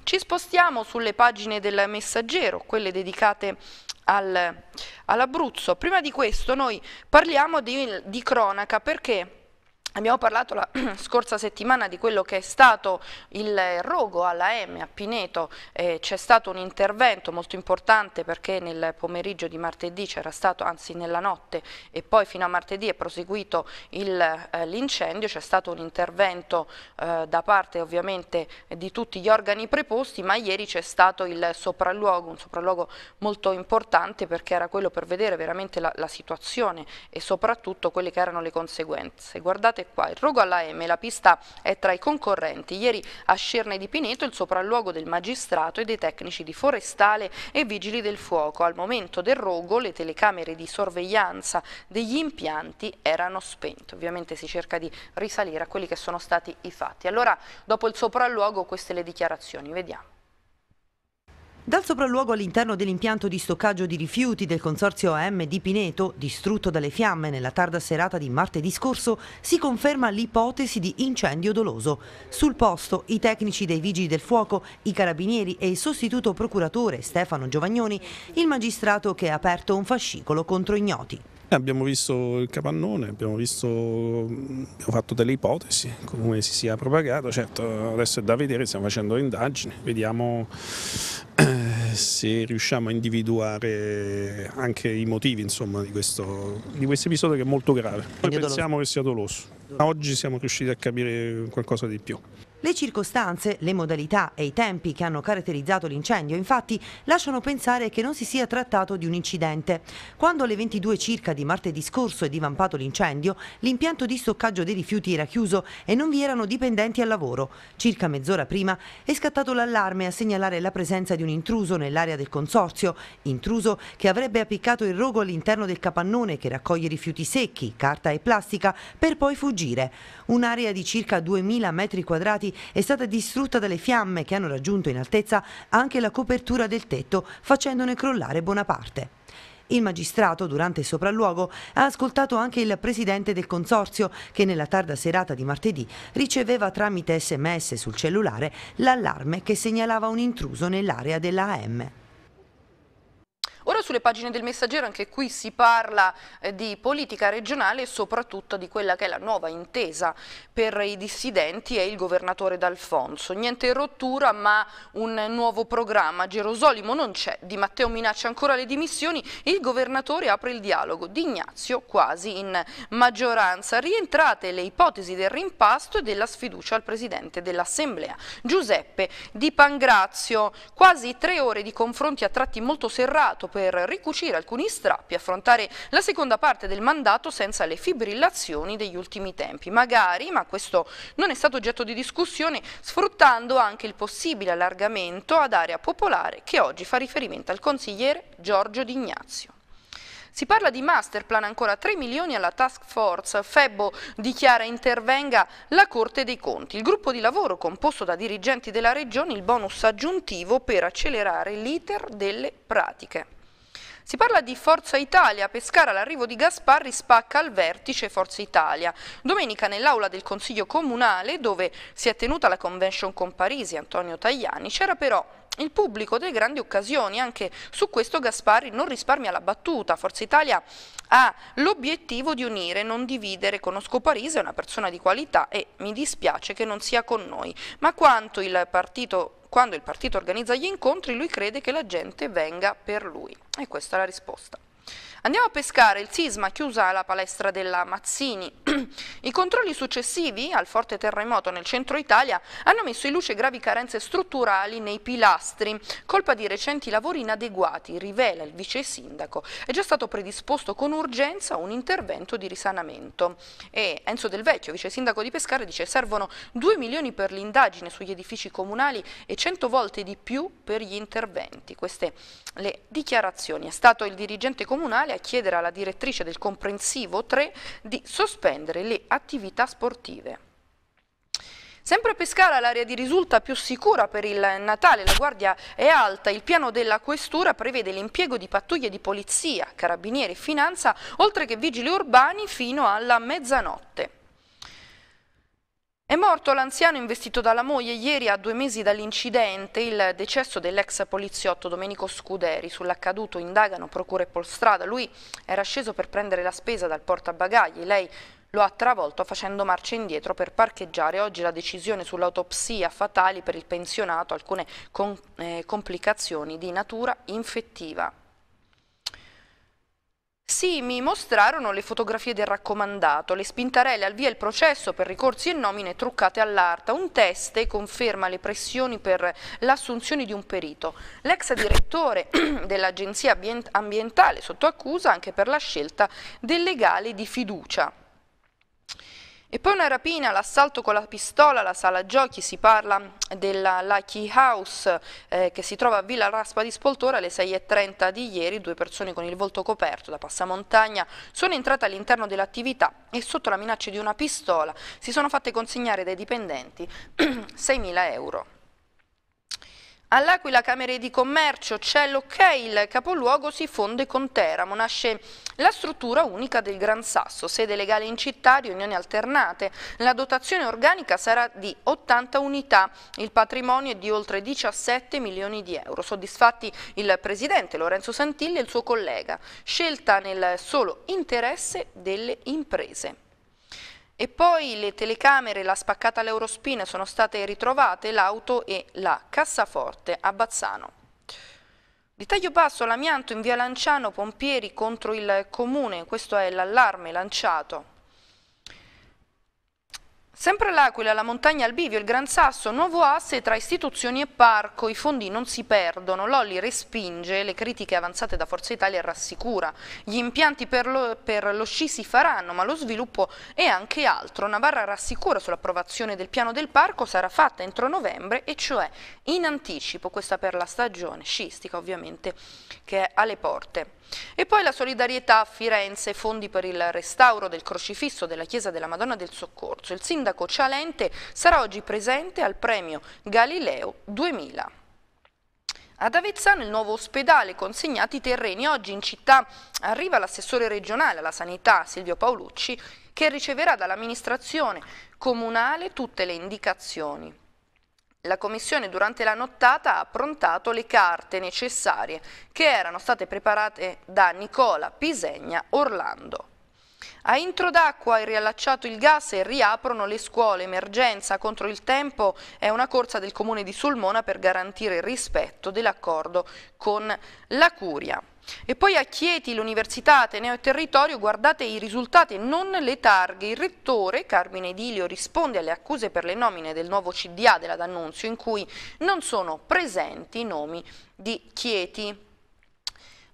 Ci spostiamo sulle pagine del Messaggero, quelle dedicate al, all'Abruzzo. Prima di questo noi parliamo di, di cronaca perché Abbiamo parlato la scorsa settimana di quello che è stato il rogo alla M a Pineto, eh, c'è stato un intervento molto importante perché nel pomeriggio di martedì c'era stato, anzi nella notte e poi fino a martedì è proseguito eh, l'incendio, eh, c'è stato un intervento eh, da parte ovviamente di tutti gli organi preposti ma ieri c'è stato il sopralluogo, un sopralluogo molto importante perché era quello per vedere veramente la, la situazione e soprattutto quelle che erano le conseguenze. Guardate parte qua. Il rogo alla M, la pista è tra i concorrenti. Ieri a Scerne di Pineto il sopralluogo del magistrato e dei tecnici di forestale e vigili del fuoco. Al momento del rogo le telecamere di sorveglianza degli impianti erano spente. Ovviamente si cerca di risalire a quelli che sono stati i fatti. Allora, dopo il sopralluogo, queste le dichiarazioni. Vediamo.
Dal sopralluogo all'interno dell'impianto di stoccaggio di rifiuti del consorzio AM di Pineto, distrutto dalle fiamme nella tarda serata di martedì scorso, si conferma l'ipotesi di incendio doloso. Sul posto i tecnici dei Vigili del Fuoco, i carabinieri e il sostituto procuratore Stefano Giovagnoni, il magistrato che ha aperto un fascicolo contro ignoti. Eh, abbiamo visto il capannone, abbiamo, visto, abbiamo, fatto delle ipotesi, come si sia propagato, certo adesso è da vedere, stiamo facendo indagini, vediamo se riusciamo a individuare anche i motivi insomma, di, questo, di questo episodio che è molto grave. Noi pensiamo che sia doloso. Oggi siamo riusciti a
capire qualcosa di più.
Le circostanze, le modalità e i tempi che hanno caratterizzato l'incendio infatti lasciano pensare che non si sia trattato di un incidente. Quando alle 22 circa di martedì scorso è divampato l'incendio, l'impianto di stoccaggio dei rifiuti era chiuso e non vi erano dipendenti al lavoro. Circa mezz'ora prima è scattato l'allarme a segnalare la presenza di un intruso nell'area del consorzio, intruso che avrebbe appiccato il rogo all'interno del capannone che raccoglie rifiuti secchi, carta e plastica per poi fuggire. Un'area di circa 2000 metri quadrati è stata distrutta dalle fiamme che hanno raggiunto in altezza anche la copertura del tetto, facendone crollare buona parte. Il magistrato, durante il sopralluogo, ha ascoltato anche il presidente del consorzio che nella tarda serata di martedì riceveva tramite sms sul cellulare l'allarme che segnalava un intruso nell'area della AM.
Però sulle pagine del Messaggero anche qui si parla eh, di politica regionale e soprattutto di quella che è la nuova intesa per i dissidenti e il governatore D'Alfonso. Niente rottura ma un nuovo programma. Gerosolimo non c'è, Di Matteo minaccia ancora le dimissioni, il governatore apre il dialogo. Di Ignazio quasi in maggioranza. Rientrate le ipotesi del rimpasto e della sfiducia al presidente dell'Assemblea. Giuseppe Di Pangrazio, quasi tre ore di confronti a tratti molto serrato per per ricucire alcuni strappi, affrontare la seconda parte del mandato senza le fibrillazioni degli ultimi tempi. Magari, ma questo non è stato oggetto di discussione, sfruttando anche il possibile allargamento ad area popolare che oggi fa riferimento al consigliere Giorgio D'Ignazio. Si parla di masterplan, ancora 3 milioni alla task force. Febbo dichiara intervenga la Corte dei Conti. Il gruppo di lavoro composto da dirigenti della Regione il bonus aggiuntivo per accelerare l'iter delle pratiche. Si parla di Forza Italia, a Pescara l'arrivo di Gasparri spacca al vertice Forza Italia. Domenica nell'aula del Consiglio Comunale, dove si è tenuta la convention con Parisi Antonio Tajani, c'era però il pubblico delle grandi occasioni, anche su questo Gasparri non risparmia la battuta, Forza Italia ha l'obiettivo di unire, non dividere, conosco Parisi, è una persona di qualità e mi dispiace che non sia con noi, ma quanto il partito quando il partito organizza gli incontri lui crede che la gente venga per lui. E questa è la risposta. Andiamo a pescare il sisma chiusa la palestra della Mazzini. I controlli successivi al forte terremoto nel centro Italia hanno messo in luce gravi carenze strutturali nei pilastri, colpa di recenti lavori inadeguati, rivela il vice sindaco. È già stato predisposto con urgenza un intervento di risanamento. E Enzo Del Vecchio, vice sindaco di Pescara, dice servono 2 milioni per l'indagine sugli edifici comunali e 100 volte di più per gli interventi. Queste le dichiarazioni. È stato il dirigente comunale a chiedere alla direttrice del comprensivo 3 di sospendere riprendere le attività sportive. Sempre a Pescara l'area di risulta più sicura per il Natale, la guardia è alta, il piano della questura prevede l'impiego di pattuglie di polizia, carabinieri e finanza, oltre che vigili urbani fino alla mezzanotte. È morto l'anziano investito dalla moglie ieri a due mesi dall'incidente, il decesso dell'ex poliziotto Domenico Scuderi. Sull'accaduto indagano procure polstrada. Lui era sceso per prendere la spesa dal portabagagli, lei lo ha travolto facendo marcia indietro per parcheggiare oggi la decisione sull'autopsia fatali per il pensionato, alcune con, eh, complicazioni di natura infettiva. Sì, mi mostrarono le fotografie del raccomandato, le spintarelle al via il processo per ricorsi e nomine truccate all'arta, un teste conferma le pressioni per l'assunzione di un perito. L'ex direttore dell'agenzia ambientale sotto accusa anche per la scelta del legale di fiducia. E poi una rapina, l'assalto con la pistola, la sala giochi, si parla della Lucky House eh, che si trova a Villa Raspa di Spoltora alle 6.30 di ieri, due persone con il volto coperto da passamontagna sono entrate all'interno dell'attività e sotto la minaccia di una pistola si sono fatte consegnare dai dipendenti 6.000 euro. All'Aquila Camere di Commercio c'è l'ok, il capoluogo si fonde con Teramo, nasce la struttura unica del Gran Sasso, sede legale in città, riunioni alternate. La dotazione organica sarà di 80 unità, il patrimonio è di oltre 17 milioni di euro. Soddisfatti il presidente Lorenzo Santilli e il suo collega, scelta nel solo interesse delle imprese. E poi le telecamere, la spaccata all'Eurospin sono state ritrovate, l'auto e la cassaforte a Bazzano. Di taglio basso l'amianto in via Lanciano, pompieri contro il comune, questo è l'allarme lanciato Sempre l'Aquila, la montagna al bivio, il Gran Sasso, nuovo asse tra istituzioni e parco, i fondi non si perdono, Lolli respinge le critiche avanzate da Forza Italia e rassicura. Gli impianti per lo, per lo sci si faranno, ma lo sviluppo è anche altro. Navarra rassicura sull'approvazione del piano del parco, sarà fatta entro novembre e cioè in anticipo, questa per la stagione sciistica ovviamente che è alle porte. E poi la solidarietà a Firenze, fondi per il restauro del crocifisso della Chiesa della Madonna del Soccorso. Il sindaco Cialente sarà oggi presente al premio Galileo 2000. Ad Avezzano, il nuovo ospedale, consegnati i terreni. Oggi in città arriva l'assessore regionale alla sanità, Silvio Paolucci, che riceverà dall'amministrazione comunale tutte le indicazioni. La Commissione durante la nottata ha approntato le carte necessarie che erano state preparate da Nicola Pisegna Orlando. A Intro d'Acqua è riallacciato il gas e riaprono le scuole. Emergenza contro il tempo è una corsa del comune di Sulmona per garantire il rispetto dell'accordo con la Curia. E poi a Chieti, l'Università Ateneo e Territorio, guardate i risultati, non le targhe. Il rettore, Carmine Edilio, risponde alle accuse per le nomine del nuovo CDA della D'Annunzio, in cui non sono presenti i nomi di Chieti.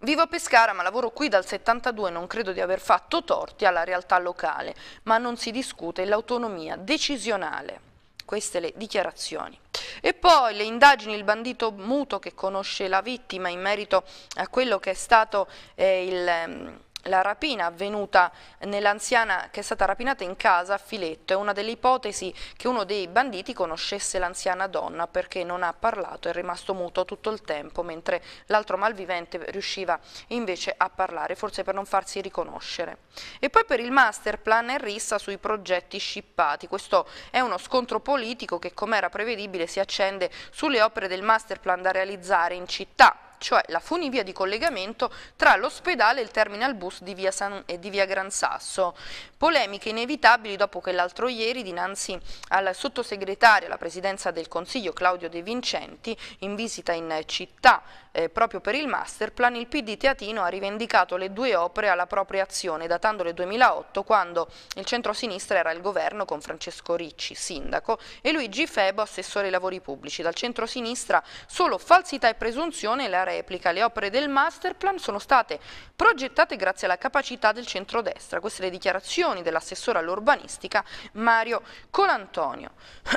Vivo a Pescara ma lavoro qui dal 72 e non credo di aver fatto torti alla realtà locale, ma non si discute l'autonomia decisionale queste le dichiarazioni. E poi le indagini, il bandito muto che conosce la vittima in merito a quello che è stato eh, il ehm, la rapina avvenuta nell'anziana che è stata rapinata in casa a Filetto è una delle ipotesi che uno dei banditi conoscesse l'anziana donna perché non ha parlato, è rimasto muto tutto il tempo mentre l'altro malvivente riusciva invece a parlare, forse per non farsi riconoscere. E poi per il master plan è rissa sui progetti scippati. Questo è uno scontro politico che come era prevedibile si accende sulle opere del master plan da realizzare in città cioè la funivia di collegamento tra l'ospedale e il terminal bus di via, San, eh, di via Gran Sasso. Polemiche inevitabili dopo che l'altro ieri dinanzi al sottosegretario alla presidenza del Consiglio Claudio De Vincenti in visita in città eh, proprio per il masterplan il PD teatino ha rivendicato le due opere alla propria azione, datandole 2008 quando il centro-sinistra era il governo con Francesco Ricci, sindaco, e Luigi Febo, assessore ai lavori pubblici. Dal centro-sinistra solo falsità e presunzione la replica. Le opere del masterplan sono state progettate grazie alla capacità del centro-destra. Queste le dichiarazioni dell'assessore all'urbanistica Mario Colantonio.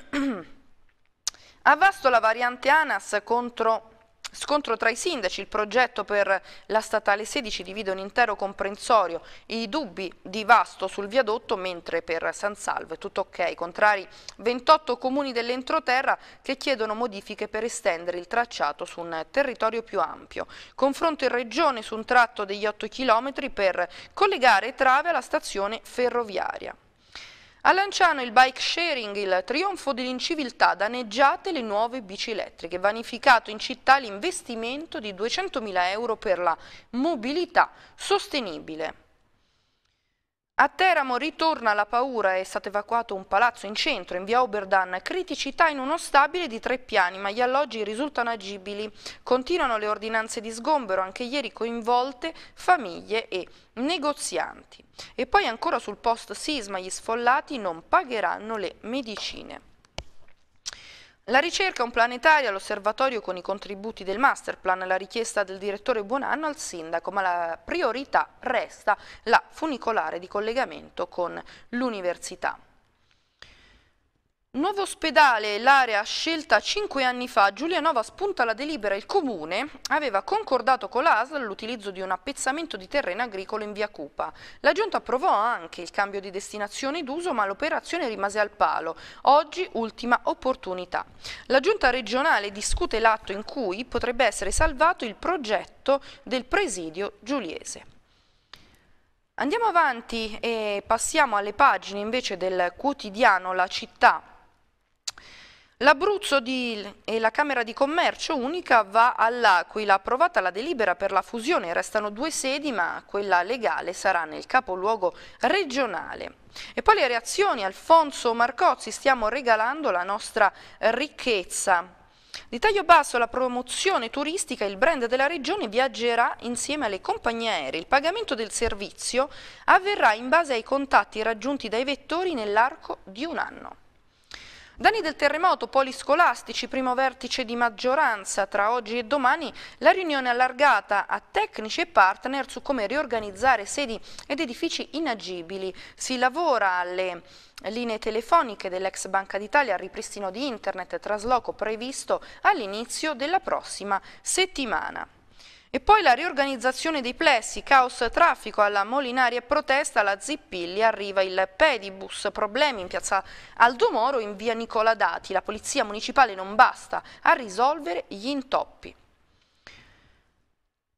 A Vasto la variante ANAS contro Scontro tra i sindaci, il progetto per la statale 16 divide un intero comprensorio, i dubbi di Vasto sul viadotto, mentre per San Salvo è tutto ok, contrari 28 comuni dell'entroterra che chiedono modifiche per estendere il tracciato su un territorio più ampio. Confronto in regione su un tratto degli 8 km per collegare Trave alla stazione ferroviaria. A Lanciano il bike sharing, il trionfo dell'inciviltà, danneggiate le nuove bici elettriche, vanificato in città l'investimento di 200.000 euro per la mobilità sostenibile. A Teramo ritorna la paura, è stato evacuato un palazzo in centro, in via Oberdan, criticità in uno stabile di tre piani, ma gli alloggi risultano agibili. Continuano le ordinanze di sgombero, anche ieri coinvolte famiglie e negozianti. E poi ancora sul post sisma gli sfollati non pagheranno le medicine. La ricerca è un planetario all'osservatorio con i contributi del masterplan, la richiesta del direttore Buonanno al sindaco, ma la priorità resta la funicolare di collegamento con l'università. Nuovo ospedale, l'area scelta 5 anni fa, Giulianova spunta la delibera, il comune aveva concordato con l'ASL l'utilizzo di un appezzamento di terreno agricolo in via Cupa. La giunta approvò anche il cambio di destinazione d'uso ma l'operazione rimase al palo, oggi ultima opportunità. La giunta regionale discute l'atto in cui potrebbe essere salvato il progetto del presidio giuliese. Andiamo avanti e passiamo alle pagine invece del quotidiano La Città L'Abruzzo e la Camera di Commercio unica va all'Aquila, approvata la delibera per la fusione, restano due sedi ma quella legale sarà nel capoluogo regionale. E poi le reazioni, Alfonso Marcozzi, stiamo regalando la nostra ricchezza. Di taglio basso la promozione turistica, il brand della regione viaggerà insieme alle compagnie aeree. Il pagamento del servizio avverrà in base ai contatti raggiunti dai vettori nell'arco di un anno. Danni del terremoto, poli scolastici, primo vertice di maggioranza. Tra oggi e domani la riunione allargata a tecnici e partner su come riorganizzare sedi ed edifici inagibili. Si lavora alle linee telefoniche dell'ex Banca d'Italia al ripristino di internet trasloco previsto all'inizio della prossima settimana. E poi la riorganizzazione dei plessi, caos traffico alla Molinari e protesta alla Zippilli, arriva il pedibus, problemi in piazza Aldomoro in via Nicola Dati, la polizia municipale non basta a risolvere gli intoppi.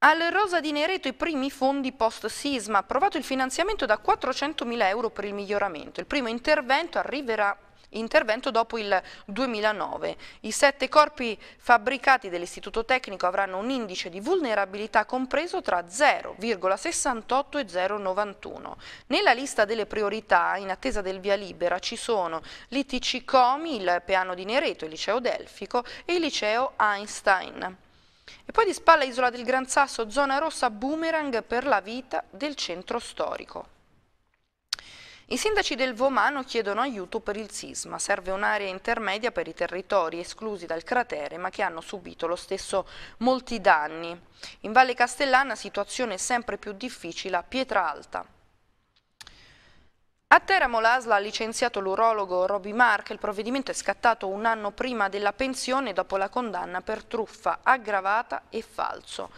Al Rosa di Nereto i primi fondi post-sisma, approvato il finanziamento da 400.000 euro per il miglioramento. Il primo intervento arriverà intervento dopo il 2009. I sette corpi fabbricati dell'Istituto Tecnico avranno un indice di vulnerabilità compreso tra 0,68 e 0,91. Nella lista delle priorità, in attesa del via libera, ci sono l'ITC Comi, il Peano di Nereto, il liceo Delfico e il liceo Einstein. E poi di spalla Isola del Gran Sasso, zona rossa boomerang per la vita del centro storico. I sindaci del Vomano chiedono aiuto per il sisma. Serve un'area intermedia per i territori esclusi dal cratere ma che hanno subito lo stesso molti danni. In Valle Castellana situazione sempre più difficile a pietra alta. A Teramo l'ASLA ha licenziato l'urologo Roby Mark, il provvedimento è scattato un anno prima della pensione dopo la condanna per truffa aggravata e falso.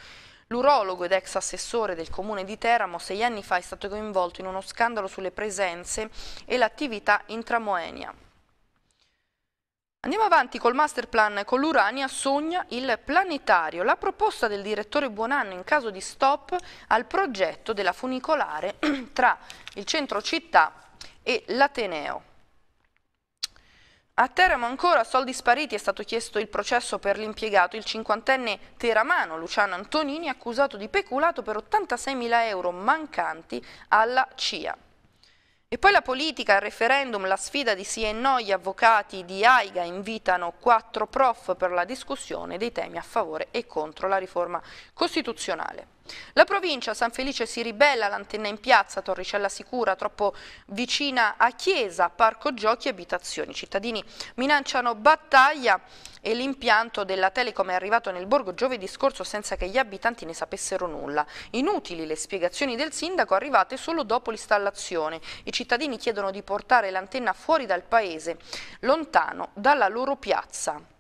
L'urologo ed ex assessore del comune di Teramo sei anni fa è stato coinvolto in uno scandalo sulle presenze e l'attività intramoenia. Andiamo avanti col master plan con l'Urania sogna il planetario, la proposta del direttore Buonanno in caso di stop al progetto della funicolare tra il centro città e l'Ateneo. A Teramo ancora soldi spariti è stato chiesto il processo per l'impiegato, il cinquantenne teramano Luciano Antonini accusato di peculato per 86.000 euro mancanti alla CIA. E poi la politica, il referendum, la sfida di sì e no, gli avvocati di AIGA invitano quattro prof per la discussione dei temi a favore e contro la riforma costituzionale. La provincia San Felice si ribella all'antenna in piazza Torricella Sicura, troppo vicina a chiesa, parco giochi e abitazioni. I cittadini minacciano battaglia e l'impianto della Telecom è arrivato nel borgo giovedì scorso senza che gli abitanti ne sapessero nulla. Inutili le spiegazioni del sindaco arrivate solo dopo l'installazione. I cittadini chiedono di portare l'antenna fuori dal paese, lontano dalla loro piazza.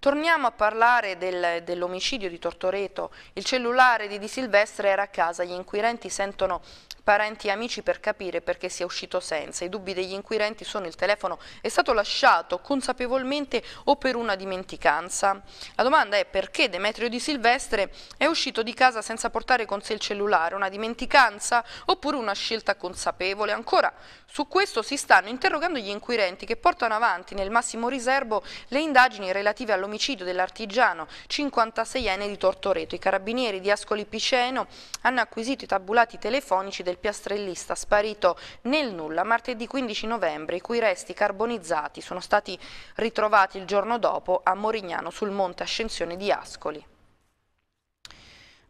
Torniamo a parlare del, dell'omicidio di Tortoreto. Il cellulare di Di Silvestre era a casa, gli inquirenti sentono parenti e amici per capire perché sia uscito senza. I dubbi degli inquirenti sono il telefono è stato lasciato consapevolmente o per una dimenticanza. La domanda è perché Demetrio Di Silvestre è uscito di casa senza portare con sé il cellulare, una dimenticanza oppure una scelta consapevole. Ancora, su questo si stanno interrogando gli inquirenti che portano avanti nel massimo riservo le indagini relative all'omicidio dell'artigiano 56enne di Tortoreto. I carabinieri di Ascoli Piceno hanno acquisito i tabulati telefonici del piastrellista sparito nel nulla martedì 15 novembre, i cui resti carbonizzati sono stati ritrovati il giorno dopo a Morignano sul monte Ascensione di Ascoli.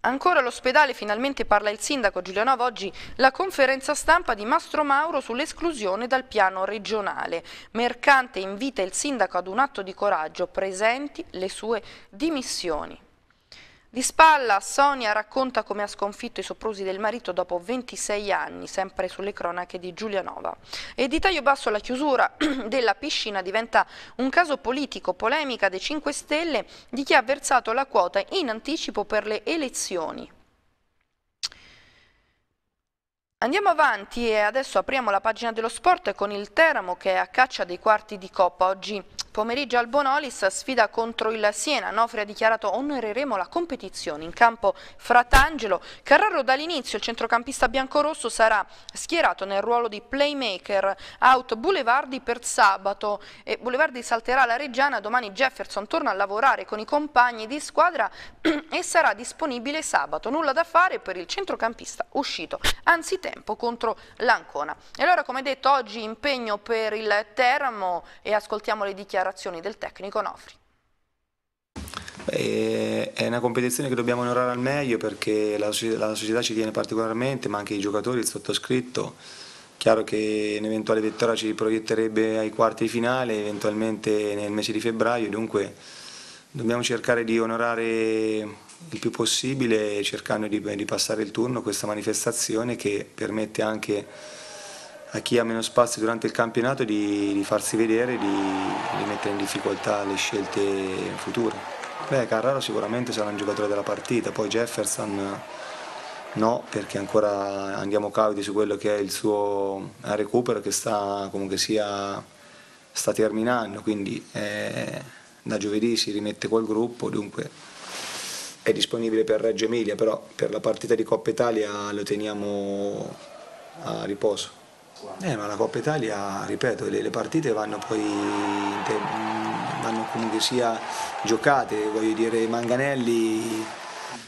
Ancora l'ospedale, finalmente parla il sindaco Giulianova oggi la conferenza stampa di Mastro Mauro sull'esclusione dal piano regionale. Mercante invita il sindaco ad un atto di coraggio, presenti le sue dimissioni. Di spalla, Sonia racconta come ha sconfitto i soprusi del marito dopo 26 anni, sempre sulle cronache di Giulianova. E di taglio basso la chiusura della piscina diventa un caso politico, polemica dei 5 Stelle di chi ha versato la quota in anticipo per le elezioni. Andiamo avanti e adesso apriamo la pagina dello sport con il Teramo che è a caccia dei quarti di Coppa. Oggi pomeriggio al Bonolis sfida contro il Siena. Nofri ha dichiarato onoreremo la competizione in campo Fratangelo. Carraro dall'inizio, il centrocampista biancorosso sarà schierato nel ruolo di playmaker. Out Boulevardi per sabato e Boulevardi salterà la Reggiana. Domani Jefferson torna a lavorare con i compagni di squadra e sarà disponibile sabato. Nulla da fare per il centrocampista uscito anzitempo contro l'Ancona. E allora come detto oggi impegno per il Teramo e ascoltiamo le dichiarazioni dichiarazioni del tecnico Nofri.
Eh, è una competizione che dobbiamo onorare al meglio perché la, società ci tiene particolarmente, ma anche i giocatori, il sottoscritto. Chiaro che un'eventuale vittoria ci proietterebbe ai quarti di finale, eventualmente nel mese di febbraio, dunque dobbiamo cercare di onorare il più possibile cercando di, di, passare il turno questa manifestazione che permette anche a chi ha meno spazio durante il campionato di, di farsi vedere e di, di, mettere in difficoltà le scelte future. Beh, Carraro sicuramente sarà un giocatore della partita, poi Jefferson no, perché ancora andiamo cauti su quello che è il suo recupero che sta comunque sia sta terminando, quindi eh, da giovedì si rimette col gruppo, dunque è disponibile per Reggio Emilia, però per la partita di Coppa Italia lo teniamo a riposo. Eh, ma la Coppa Italia, ripeto, le, le partite vanno poi mm, vanno comunque sia giocate, voglio dire Manganelli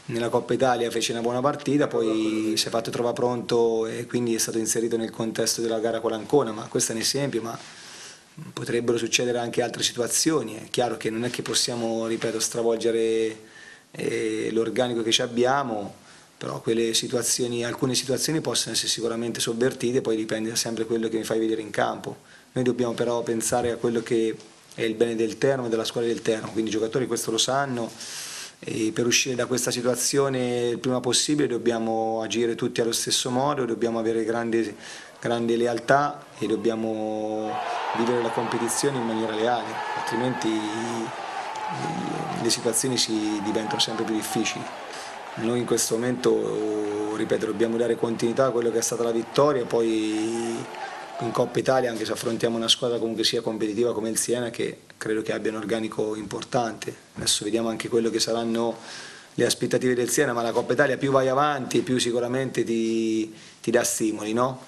nella Coppa Italia fece una buona partita, poi si è fatto trovare pronto e quindi è stato inserito nel contesto della gara con l'Ancona, ma questo è un esempio, ma potrebbero succedere anche altre situazioni, è chiaro che non è che possiamo, ripeto, stravolgere eh, l'organico che ci abbiamo, però situazioni, alcune situazioni possono essere sicuramente sovvertite, poi dipende da quello che mi fai vedere in campo. Noi dobbiamo però pensare a quello che è il bene del terno e della squadra del terno, quindi i giocatori questo lo sanno e per uscire da questa situazione il prima possibile dobbiamo agire tutti allo stesso modo, dobbiamo avere grande, grande lealtà e dobbiamo vivere la competizione in maniera leale, altrimenti le situazioni si diventano sempre più difficili. Noi in questo momento, ripeto, dobbiamo dare continuità a quello che è stata la vittoria, poi in Coppa Italia anche se affrontiamo una squadra comunque sia competitiva come il Siena che credo che abbia un organico importante. Adesso vediamo anche quello che saranno le aspettative del Siena, ma la Coppa Italia più vai avanti più sicuramente ti, ti dà stimoli, no?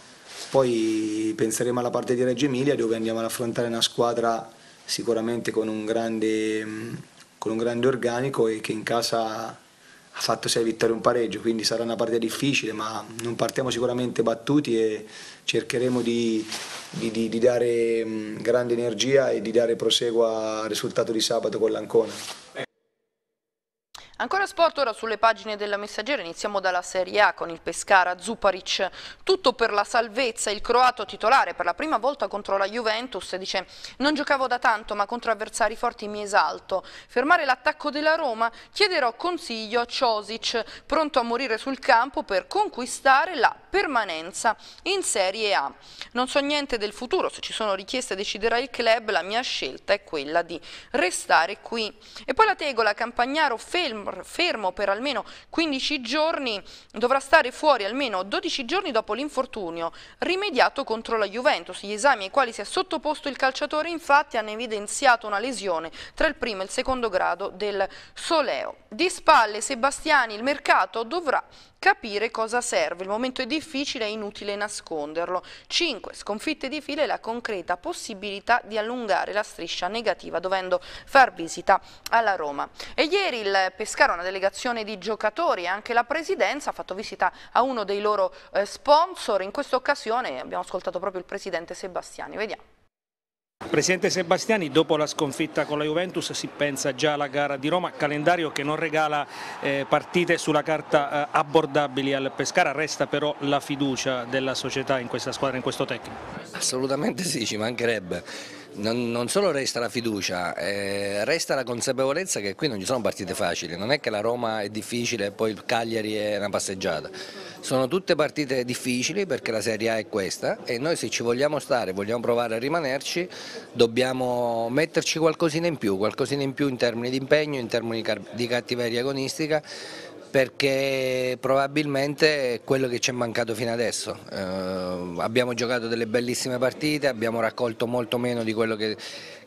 Poi penseremo alla parte di Reggio Emilia dove andiamo ad affrontare una squadra sicuramente con un grande, con un grande organico e che in casa ha fatto 6 vittorie e un pareggio, quindi sarà una partita difficile, ma non partiamo sicuramente battuti e cercheremo di, di, di, di dare grande energia e di dare proseguo al risultato di sabato con l'Ancona.
Ancora sport ora sulle pagine della Messaggera, iniziamo dalla Serie A con il Pescara Zuparic, tutto per la salvezza, il croato titolare per la prima volta contro la Juventus dice non giocavo da tanto ma contro avversari forti mi esalto, fermare l'attacco della Roma chiederò consiglio a Ciosic, pronto a morire sul campo per conquistare la permanenza in Serie A. Non so niente del futuro, se ci sono richieste deciderà il club, la mia scelta è quella di restare qui. E poi la Tegola, Campagnaro, Felmo fermo per almeno 15 giorni, dovrà stare fuori almeno 12 giorni dopo l'infortunio, rimediato contro la Juventus. Gli esami ai quali si è sottoposto il calciatore infatti hanno evidenziato una lesione tra il primo e il secondo grado del soleo. Di spalle Sebastiani il mercato dovrà capire cosa serve. Il momento è difficile, è inutile nasconderlo. 5. Sconfitte di file e la concreta possibilità di allungare la striscia negativa dovendo far visita alla Roma. E ieri il Pescara Pescara, una delegazione di giocatori e anche la Presidenza ha fatto visita a uno dei loro eh, sponsor. In questa occasione abbiamo ascoltato proprio il Presidente Sebastiani. Vediamo.
Presidente Sebastiani, dopo la sconfitta con la Juventus si pensa già alla gara di Roma, calendario che non regala eh, partite sulla carta eh, abbordabili al Pescara, resta però la fiducia della società in questa squadra, in questo tecnico? Assolutamente sì, ci mancherebbe non, non, solo resta la fiducia, eh, resta la consapevolezza che qui non ci sono partite facili, non è che la Roma è difficile e poi il Cagliari è una passeggiata. Sono tutte partite difficili perché la Serie A è questa e noi se ci vogliamo stare, vogliamo provare a rimanerci, dobbiamo metterci qualcosina in più, qualcosina in più in termini di impegno, in termini di cattiveria agonistica perché probabilmente è quello che ci è mancato fino adesso. Eh, abbiamo giocato delle bellissime partite, abbiamo raccolto molto meno di quello che,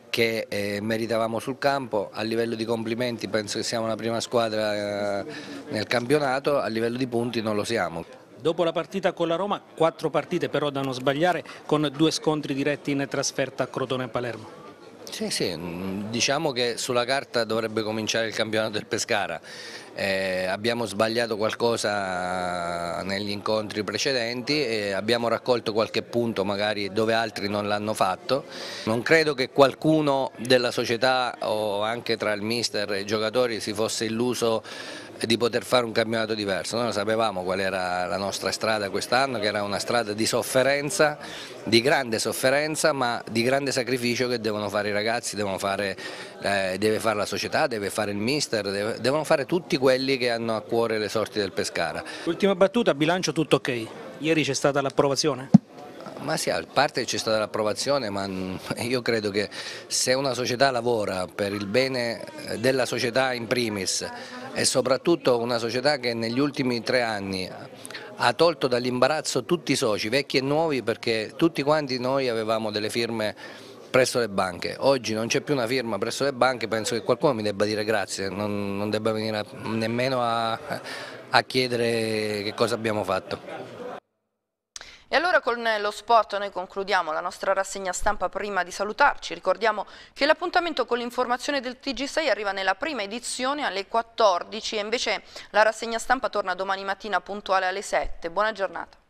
che eh, meritavamo sul campo, a livello di complimenti penso che siamo la prima squadra eh, nel campionato, a livello di punti non lo siamo. Dopo la partita con la Roma, quattro partite però da non sbagliare con due scontri diretti in trasferta a Crotone e Palermo. Sì, sì, mm, diciamo che sulla carta dovrebbe cominciare il campionato del Pescara, eh, abbiamo sbagliato qualcosa negli incontri precedenti e abbiamo raccolto qualche punto magari dove altri non l'hanno fatto. Non credo che qualcuno della società o anche tra il mister e i giocatori si fosse illuso di poter fare un campionato diverso. Noi sapevamo qual era la nostra strada quest'anno, che era una strada di sofferenza, di grande sofferenza, ma di grande sacrificio che devono fare i ragazzi, fare, eh, deve fare la società, deve fare il mister, deve, devono fare tutti quelli che hanno a cuore le sorti del Pescara. Ultima battuta, bilancio tutto ok. Ieri c'è stata l'approvazione? Ma sì, a parte c'è stata l'approvazione, ma io credo che se una società lavora per il bene eh, della società in primis, e soprattutto una società che negli ultimi tre anni ha tolto dall'imbarazzo tutti i soci, vecchi e nuovi, perché tutti quanti noi avevamo delle firme presso le banche. Oggi non c'è più una firma presso le banche, penso che qualcuno mi debba dire grazie, non, non debba venire nemmeno a, a chiedere che cosa abbiamo fatto.
E allora con eh, lo sport noi concludiamo la nostra rassegna stampa prima di salutarci. Ricordiamo che l'appuntamento con l'informazione del TG6 arriva nella prima edizione alle 14 e invece la rassegna stampa torna domani mattina puntuale alle 7. Buona giornata.